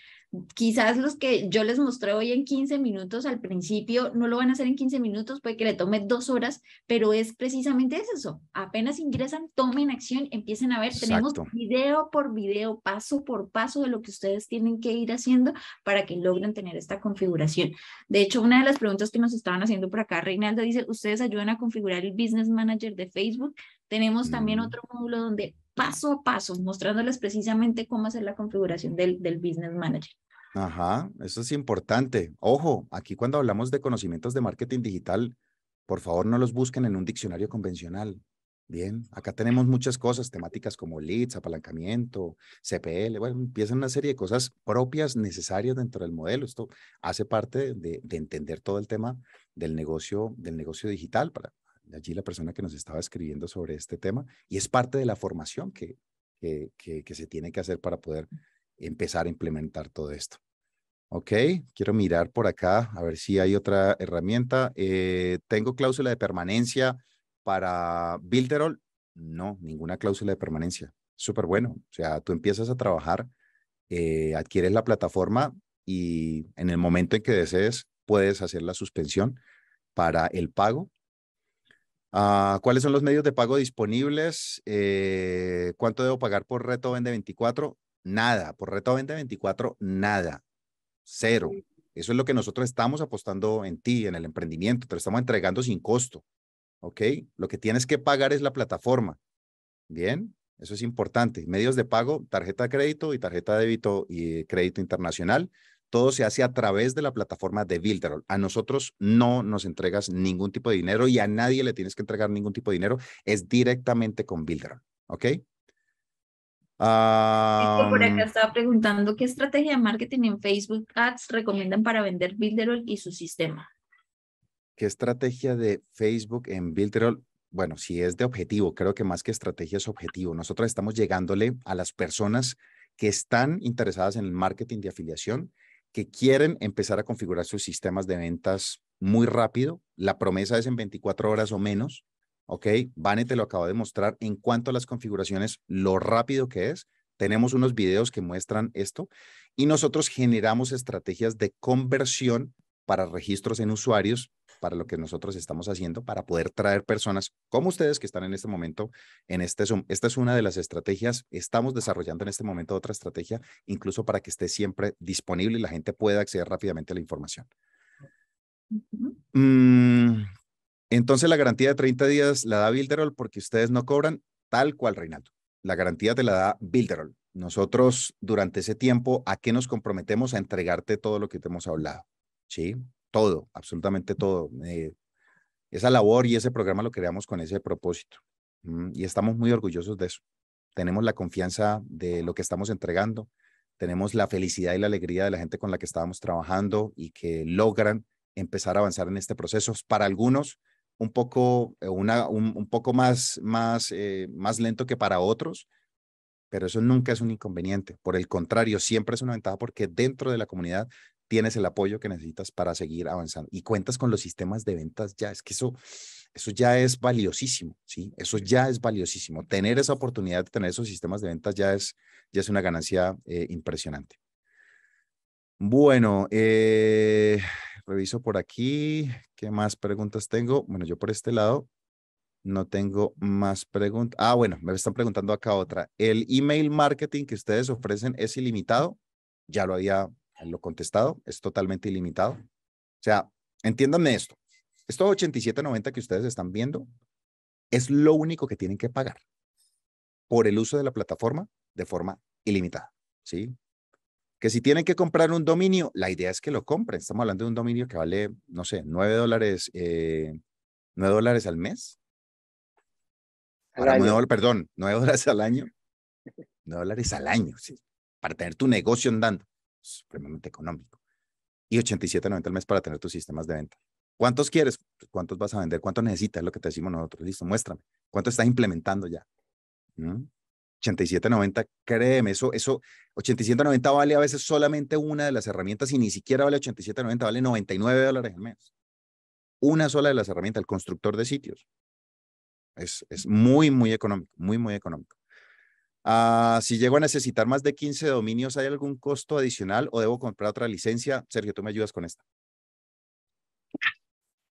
Quizás los que yo les mostré hoy en 15 minutos al principio no lo van a hacer en 15 minutos, puede que le tome dos horas, pero es precisamente eso. Apenas ingresan, tomen acción, empiecen a ver. Tenemos video por video, paso por paso de lo que ustedes tienen que ir haciendo para que logren tener esta configuración. De hecho, una de las preguntas que nos estaban haciendo por acá, Reinaldo, dice, ¿ustedes ayudan a configurar el Business Manager de Facebook? Tenemos también mm. otro módulo donde paso a paso, mostrándoles precisamente cómo hacer la configuración del, del Business Manager. Ajá, eso es importante. Ojo, aquí cuando hablamos de conocimientos de marketing digital, por favor no los busquen en un diccionario convencional. Bien, acá tenemos muchas cosas, temáticas como leads, apalancamiento, CPL, bueno, empiezan una serie de cosas propias, necesarias dentro del modelo. Esto hace parte de, entender todo el tema del negocio, del negocio digital para allí la persona que nos estaba escribiendo sobre este tema y es parte de la formación que, que, se tiene que hacer para poder mm. empezar a implementar todo esto. Ok, quiero mirar por acá a ver si hay otra herramienta. Eh, ¿Tengo cláusula de permanencia para Builderall? No, ninguna cláusula de permanencia. Súper bueno. O sea, tú empiezas a trabajar, eh, adquieres la plataforma y en el momento en que desees puedes hacer la suspensión para el pago Ah, ¿Cuáles son los medios de pago disponibles? Eh, ¿Cuánto debo pagar por Reto Vende 24? Nada, por Reto Vende 24, nada, cero. Eso es lo que nosotros estamos apostando en ti, en el emprendimiento, te lo estamos entregando sin costo, ¿ok? Lo que tienes que pagar es la plataforma, ¿bien? Eso es importante. Medios de pago, tarjeta de crédito y tarjeta de débito y eh, crédito internacional todo se hace a través de la plataforma de Builderall. A nosotros no nos entregas ningún tipo de dinero y a nadie le tienes que entregar ningún tipo de dinero. Es directamente con Builderall. ¿Ok? por acá estaba preguntando qué estrategia de marketing en Facebook Ads recomiendan para vender Builderall y su sistema. ¿Qué estrategia de Facebook en Builderall? Bueno, si es de objetivo, creo que más que estrategia es objetivo. Nosotros estamos llegándole a las personas que están interesadas en el marketing de afiliación que quieren empezar a configurar sus sistemas de ventas muy rápido. La promesa es en 24 horas o menos. ¿Ok? Vane te lo acabo de mostrar en cuanto a las configuraciones, lo rápido que es. Tenemos unos videos que muestran esto y nosotros generamos estrategias de conversión para registros en usuarios para lo que nosotros estamos haciendo, para poder traer personas como ustedes que están en este momento en este Zoom. Esta es una de las estrategias. Estamos desarrollando en este momento otra estrategia, incluso para que esté siempre disponible y la gente pueda acceder rápidamente a la información. Mm, entonces, la garantía de 30 días la da Bilderol porque ustedes no cobran tal cual, Reinaldo. La garantía te la da Bilderol. Nosotros, durante ese tiempo, ¿a qué nos comprometemos? A entregarte todo lo que te hemos hablado. ¿Sí? todo, absolutamente todo. Eh, esa labor y ese programa lo creamos con ese propósito mm, y estamos muy orgullosos de eso. Tenemos la confianza de lo que estamos entregando, tenemos la felicidad y la alegría de la gente con la que estábamos trabajando y que logran empezar a avanzar en este proceso. Para algunos, un poco, eh, más, eh, más lento que para otros, pero eso nunca es un inconveniente. Por el contrario, siempre es una ventaja porque dentro de la comunidad tienes el apoyo que necesitas para seguir avanzando y cuentas con los sistemas de ventas ya. Es que eso, eso ya es valiosísimo, ¿sí? Eso ya es valiosísimo. Tener esa oportunidad de tener esos sistemas de ventas ya es, ya es una ganancia eh, impresionante. Bueno, eh, reviso por aquí. ¿Qué más preguntas tengo? Bueno, yo por este lado no tengo más preguntas. Ah, bueno, me están preguntando acá otra. ¿El email marketing que ustedes ofrecen es ilimitado? Ya lo había lo contestado es totalmente ilimitado. O sea, entiéndanme esto. Estos 87.90 que ustedes están viendo es lo único que tienen que pagar por el uso de la plataforma de forma ilimitada, ¿sí? Que si tienen que comprar un dominio, la idea es que lo compren. Estamos hablando de un dominio que vale, no sé, 9 dólares, 9 eh, dólares al mes. perdón, 9 dólares al año. 9 dólares al año, sí, para tener tu negocio andando supremamente económico. Y 87.90 al mes para tener tus sistemas de venta. ¿Cuántos quieres? ¿Cuántos vas a vender? ¿Cuánto necesitas? lo que te decimos nosotros. Listo, muéstrame. ¿Cuánto estás implementando ya? 87.90, ¿Mm? créeme, eso, eso, 87.90 vale a veces solamente una de las herramientas y ni siquiera vale 87.90, vale 99 dólares al mes. Una sola de las herramientas, el constructor de sitios. Es, es muy, muy económico, muy, muy económico. Ah, si llego a necesitar más de 15 dominios, ¿hay algún costo adicional o debo comprar otra licencia? Sergio, tú me ayudas con esta.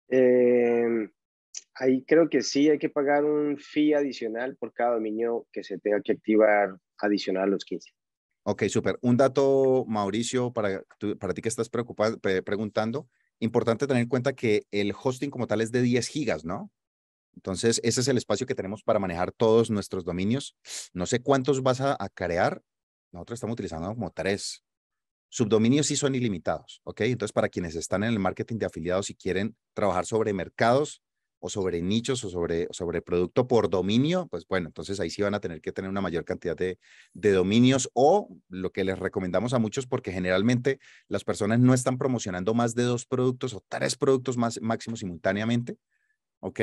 Em, ahí creo que sí, hay que pagar un fee adicional por cada dominio que se tenga que activar adicional a los 15. Ok, súper. Un dato, Mauricio, para, para ti que estás preocupado, preguntando, importante tener en cuenta que el hosting como tal es de 10 gigas, ¿no? Entonces, ese es el espacio que tenemos para manejar todos nuestros dominios. No sé cuántos vas a, crear. Nosotros estamos utilizando como tres. Subdominios sí son ilimitados, ¿ok? Entonces, para quienes están en el marketing de afiliados y quieren trabajar sobre mercados o sobre nichos o sobre, sobre producto por dominio, pues bueno, entonces ahí sí van a tener que tener una mayor cantidad de, dominios o lo que les recomendamos a muchos, porque generalmente las personas no están promocionando más de dos productos o tres productos más máximo simultáneamente, ¿ok?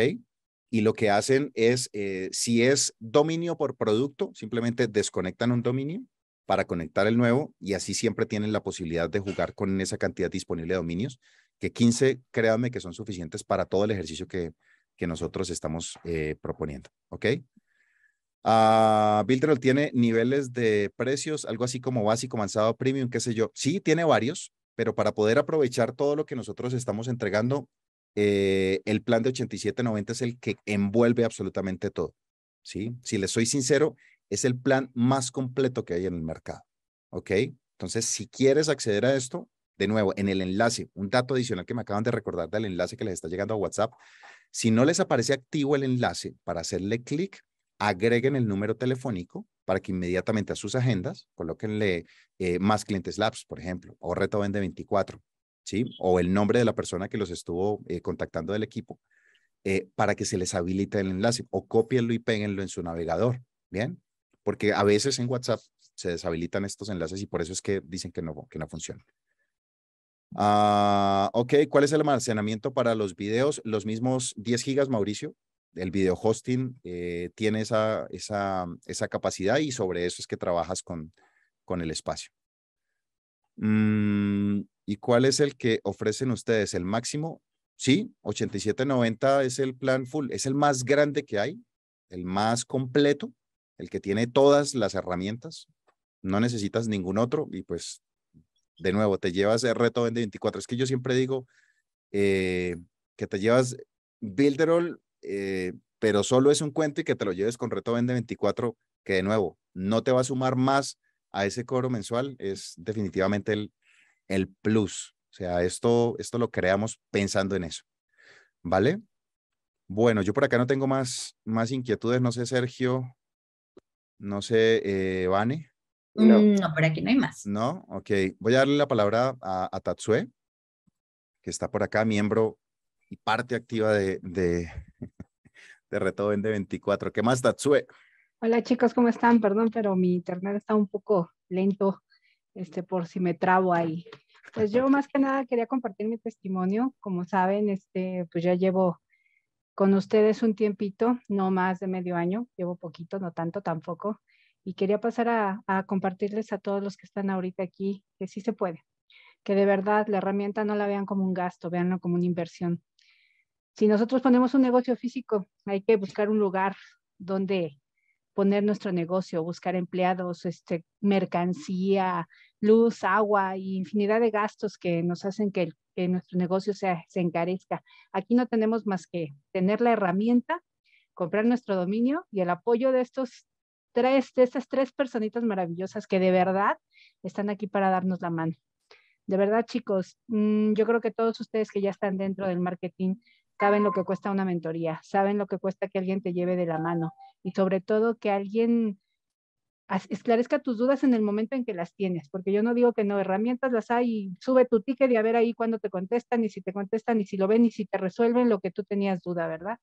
y lo que hacen es, eh, si es dominio por producto, simplemente desconectan un dominio para conectar el nuevo y así siempre tienen la posibilidad de jugar con esa cantidad disponible de dominios, que 15, créanme que son suficientes para todo el ejercicio que, que nosotros estamos eh, proponiendo. ¿Ok? Uh, ah, tiene niveles de precios, algo así como básico, avanzado, premium, qué sé yo. Sí, tiene varios, pero para poder aprovechar todo lo que nosotros estamos entregando, eh, el plan de 87 es el que envuelve absolutamente todo. ¿sí? Si les soy sincero, es el plan más completo que hay en el mercado. ¿Ok? Entonces, si quieres acceder a esto, de nuevo, en el enlace, un dato adicional que me acaban de recordar del enlace que les está llegando a WhatsApp, si no les aparece activo el enlace para hacerle clic, agreguen el número telefónico para que inmediatamente a sus agendas colóquenle eh, más clientes labs, por ejemplo, o reto vende 24, o el nombre de la persona que los estuvo eh, contactando del equipo, eh, para que se les habilite el enlace o cópienlo y péguenlo en su navegador, ¿bien? Porque a veces en WhatsApp se deshabilitan estos enlaces y por eso es que dicen que no, que no ah, ok, ¿cuál es el almacenamiento para los videos? Los mismos 10 gigas, Mauricio. El video hosting eh, tiene esa, esa, esa, capacidad y sobre eso es que trabajas con, con el espacio. Mm, ¿Y cuál es el que ofrecen ustedes? ¿El máximo? Sí, 8790 es el plan full, es el más grande que hay, el más completo, el que tiene todas las herramientas. No necesitas ningún otro y pues de nuevo te llevas el reto Vende 24. Es que yo siempre digo eh, que te llevas Builderall, eh, pero solo es un cuento y que te lo lleves con reto Vende 24, que de nuevo no te va a sumar más a ese cobro mensual, es definitivamente el, el plus. O sea, esto, esto lo creamos pensando en eso. ¿Vale? Bueno, yo por acá no tengo más, más inquietudes. No sé, Sergio. No sé, eh, Vane. Mm, no. por aquí no hay más. No, ok. Voy a darle la palabra a, Tatsue, que está por acá, miembro y parte activa de, de, de Reto Vende 24. ¿Qué más, Tatsue? Hola chicos, ¿cómo están? Perdón, pero mi internet está un poco lento este, por si me trabo ahí. Pues yo más que nada quería compartir mi testimonio. Como saben, este, pues ya llevo con ustedes un tiempito, no más de medio año, llevo poquito, no tanto tampoco. Y quería pasar a, a compartirles a todos los que están ahorita aquí que sí se puede, que de verdad la herramienta no la vean como un gasto, veanlo como una inversión. Si nosotros ponemos un negocio físico, hay que buscar un lugar donde poner nuestro negocio, buscar empleados, este, mercancía, luz, agua y infinidad de gastos que nos hacen que, nuestro negocio se encarezca. Aquí no tenemos más que tener la herramienta, comprar nuestro dominio y el apoyo de estos tres, de estas tres personitas maravillosas que de verdad están aquí para darnos la mano. De verdad, chicos, mm, yo creo que todos ustedes que ya están dentro del marketing saben lo que cuesta una mentoría, saben lo que cuesta que alguien te lleve de la mano, y sobre todo que alguien esclarezca tus dudas en el momento en que las tienes, porque yo no digo que no, herramientas las hay, sube tu ticket y a ver ahí cuándo te contestan y si te contestan y si lo ven y si te resuelven lo que tú tenías duda, ¿verdad?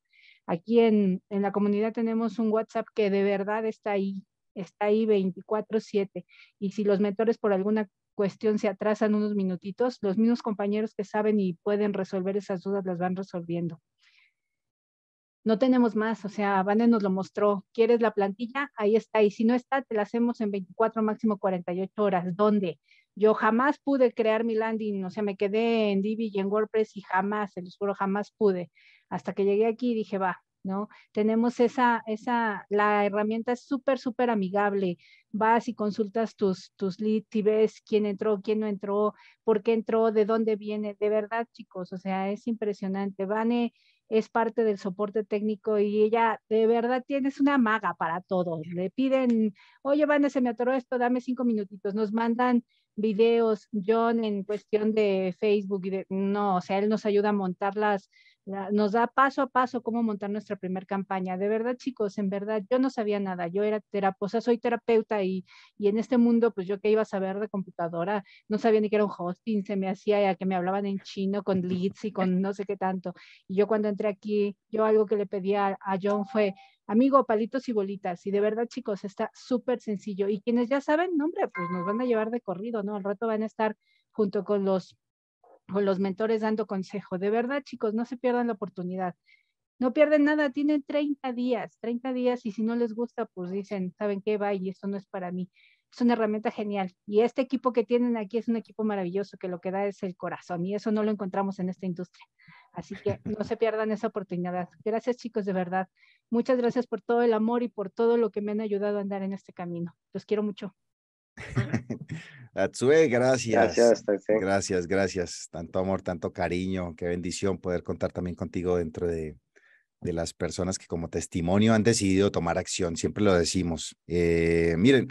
Aquí en, en la comunidad tenemos un WhatsApp que de verdad está ahí, está ahí 24/7 y si los mentores por alguna cuestión se atrasan unos minutitos, los mismos compañeros que saben y pueden resolver esas dudas las van resolviendo no tenemos más, o sea, Vane nos lo mostró, ¿quieres la plantilla? Ahí está, y si no está, te la hacemos en 24, máximo 48 horas, ¿dónde? Yo jamás pude crear mi landing, o sea, me quedé en Divi y en WordPress y jamás, se los juro, jamás pude. Hasta que llegué aquí y dije, va, ¿no? Tenemos esa, esa, la herramienta es súper, súper amigable. Vas y consultas tus, tus leads y ves quién entró, quién no entró, por qué entró, de dónde viene. De verdad, chicos, o sea, es impresionante. Vane es parte del soporte técnico y ella de verdad tienes una maga para todo. Le piden, oye, Vanessa, se me atoró esto, dame cinco minutitos. Nos mandan videos, John, en cuestión de Facebook. Y de, no, o sea, él nos ayuda a montar las, nos da paso a paso cómo montar nuestra primera campaña. De verdad, chicos, en verdad, yo no sabía nada. Yo era terapeuta, soy terapeuta y, en este mundo, pues yo qué iba a saber de computadora, no sabía ni qué era un hosting, se me hacía ya que me hablaban en chino con leads y con no sé qué tanto. Y yo cuando entré aquí, yo algo que le pedí a, John fue, amigo, palitos y bolitas. Y de verdad, chicos, está súper sencillo. Y quienes ya saben, nombre pues nos van a llevar de corrido, ¿no? Al rato van a estar junto con los o los mentores dando consejo. De verdad, chicos, no se pierdan la oportunidad. No pierden nada, tienen 30 días, 30 días y si no les gusta, pues dicen, ¿saben qué? Va y esto no es para mí. Es una herramienta genial. Y este equipo que tienen aquí es un equipo maravilloso que lo que da es el corazón y eso no lo encontramos en esta industria. Así que no se pierdan esa oportunidad. Gracias chicos, de verdad. Muchas gracias por todo el amor y por todo lo que me han ayudado a andar en este camino. Los quiero mucho. Atsue, gracias. Gracias, Gracias, Tanto amor, tanto cariño. Qué bendición poder contar también contigo dentro de, las personas que como testimonio han decidido tomar acción. Siempre lo decimos. Eh, miren,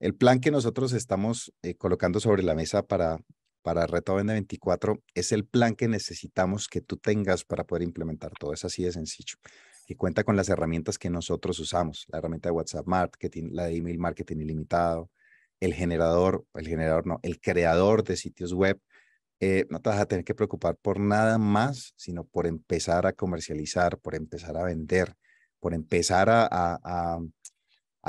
el plan que nosotros estamos eh, colocando sobre la mesa para, para Reto Vende 24 es el plan que necesitamos que tú tengas para poder implementar todo. Es así de sencillo. y cuenta con las herramientas que nosotros usamos, la herramienta de WhatsApp Marketing, la de email marketing ilimitado, el generador, el generador no, el creador de sitios web, eh, no te vas a tener que preocupar por nada más, sino por empezar a comercializar, por empezar a vender, por empezar a, a mm,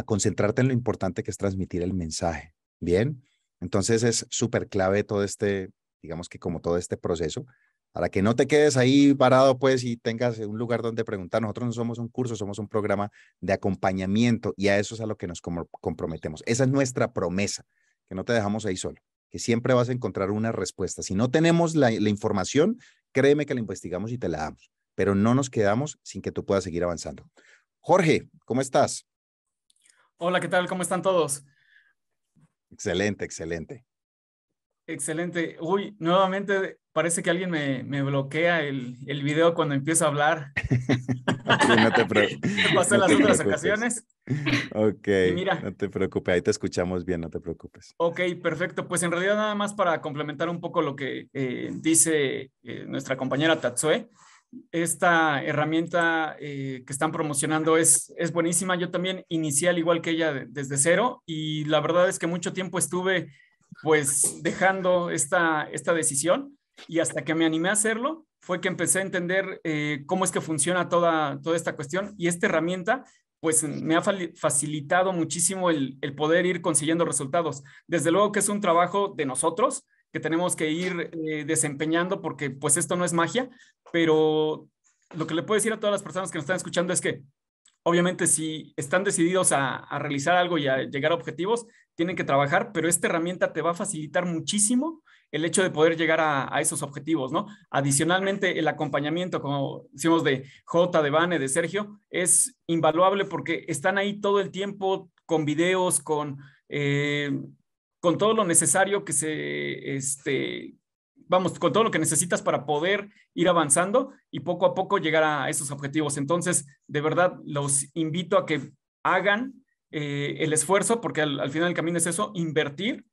concentrarte en lo importante que es transmitir el mensaje. Bien, entonces es súper clave todo este, digamos que como todo este proceso, para que no te quedes ahí parado pues y tengas eh, un lugar donde preguntar. Nosotros no somos un curso, somos un programa de acompañamiento y a eso es a lo que nos comprometemos. Esa es nuestra promesa, que no te dejamos ahí solo, que siempre vas a encontrar una respuesta. Si no tenemos la, la información, créeme que la investigamos y te la damos, pero no nos quedamos sin que tú puedas seguir avanzando. Jorge, ¿cómo estás? Hola, ¿qué tal? ¿Cómo están todos? Excelente, excelente. Excelente. Uy, nuevamente parece que alguien me, bloquea el, video cuando empiezo a hablar. no te preocupes. Pasó en las otras ocasiones. Ok, mira, no te preocupes, ahí te escuchamos bien, no te preocupes. Ok, perfecto. Pues en realidad nada más para complementar un poco lo que eh, dice eh, nuestra compañera Tatsue, esta herramienta eh, que están promocionando es, es buenísima. Yo también inicié al igual que ella desde cero y la verdad es que mucho tiempo estuve pues dejando esta, esta decisión y hasta que me animé a hacerlo, fue que empecé a entender eh, cómo es que funciona toda, toda esta cuestión y esta herramienta pues me ha facilitado muchísimo el, poder ir consiguiendo resultados. Desde luego que es un trabajo de nosotros que tenemos que ir eh, desempeñando porque pues esto no es magia, pero lo que le puedo decir a todas las personas que nos están escuchando es que obviamente si están decididos a, a realizar algo y a llegar a objetivos, tienen que trabajar, pero esta herramienta te va a facilitar muchísimo el hecho de poder llegar a, esos objetivos, ¿no? Adicionalmente, el acompañamiento, como decimos, de J, de Vane, de Sergio, es invaluable porque están ahí todo el tiempo con videos, con, eh, con todo lo necesario que se, este, vamos, con todo lo que necesitas para poder ir avanzando y poco a poco llegar a esos objetivos. Entonces, de verdad, los invito a que hagan eh, el esfuerzo, porque al, al final del camino es eso, invertir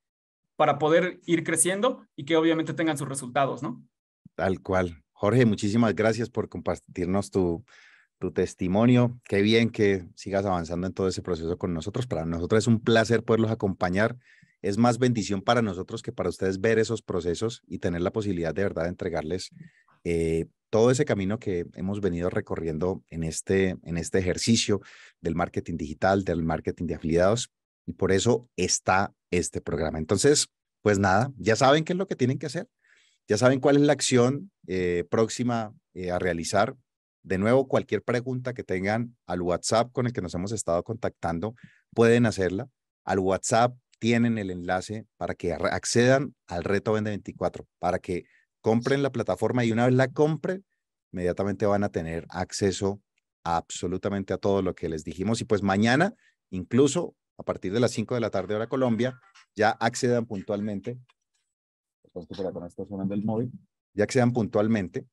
para poder ir creciendo y que obviamente tengan sus resultados, ¿no? Tal cual. Jorge, muchísimas gracias por compartirnos tu, testimonio. Qué bien que sigas avanzando en todo ese proceso con nosotros. Para nosotros es un placer poderlos acompañar. Es más bendición para nosotros que para ustedes ver esos procesos y tener la posibilidad de verdad de entregarles eh, todo ese camino que hemos venido recorriendo este, en este ejercicio del marketing digital, del marketing de afiliados y por eso está este programa. Entonces, pues nada, ya saben qué es lo que tienen que hacer, ya saben cuál es la acción eh, próxima eh, a realizar. De nuevo, cualquier pregunta que tengan al WhatsApp con el que nos hemos estado contactando, pueden hacerla. Al WhatsApp tienen el enlace para que accedan al reto Vende 24, para que compren la plataforma y una vez la compren, inmediatamente van a tener acceso absolutamente a todo lo que les dijimos. Y pues mañana incluso a partir de las 5 de la tarde hora Colombia, ya accedan puntualmente, ya accedan puntualmente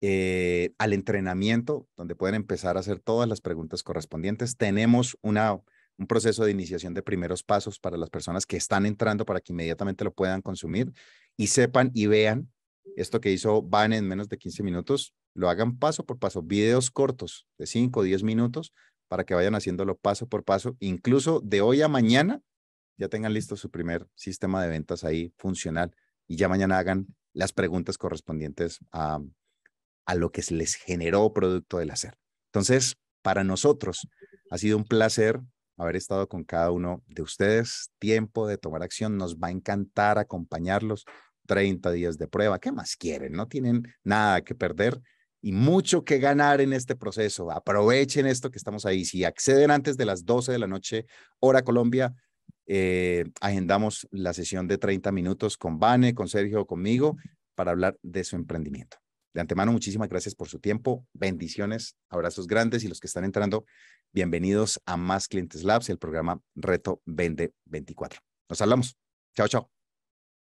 eh, al entrenamiento donde pueden empezar a hacer todas las preguntas correspondientes. Tenemos una, un proceso de iniciación de primeros pasos para las personas que están entrando para que inmediatamente lo puedan consumir y sepan y vean esto que hizo Van en menos de 15 minutos, lo hagan paso por paso, videos cortos de 5 o 10 minutos para que vayan haciéndolo paso por paso, incluso de hoy a mañana ya tengan listo su primer sistema de ventas ahí funcional y ya mañana hagan las preguntas correspondientes a, lo que se les generó producto del hacer. Entonces, para nosotros ha sido un placer haber estado con cada uno de ustedes. Tiempo de tomar acción, nos va a encantar acompañarlos. 30 días de prueba, ¿qué más quieren? No tienen nada que perder y mucho que ganar en este proceso. Aprovechen esto que estamos ahí. Si acceden antes de las 12 de la noche, hora Colombia, eh, agendamos la sesión de 30 minutos con Vane, con Sergio, conmigo, para hablar de su emprendimiento. De antemano, muchísimas gracias por su tiempo. Bendiciones, abrazos grandes y los que están entrando, bienvenidos a Más Clientes Labs, el programa Reto Vende 24. Nos hablamos. Chao, chao.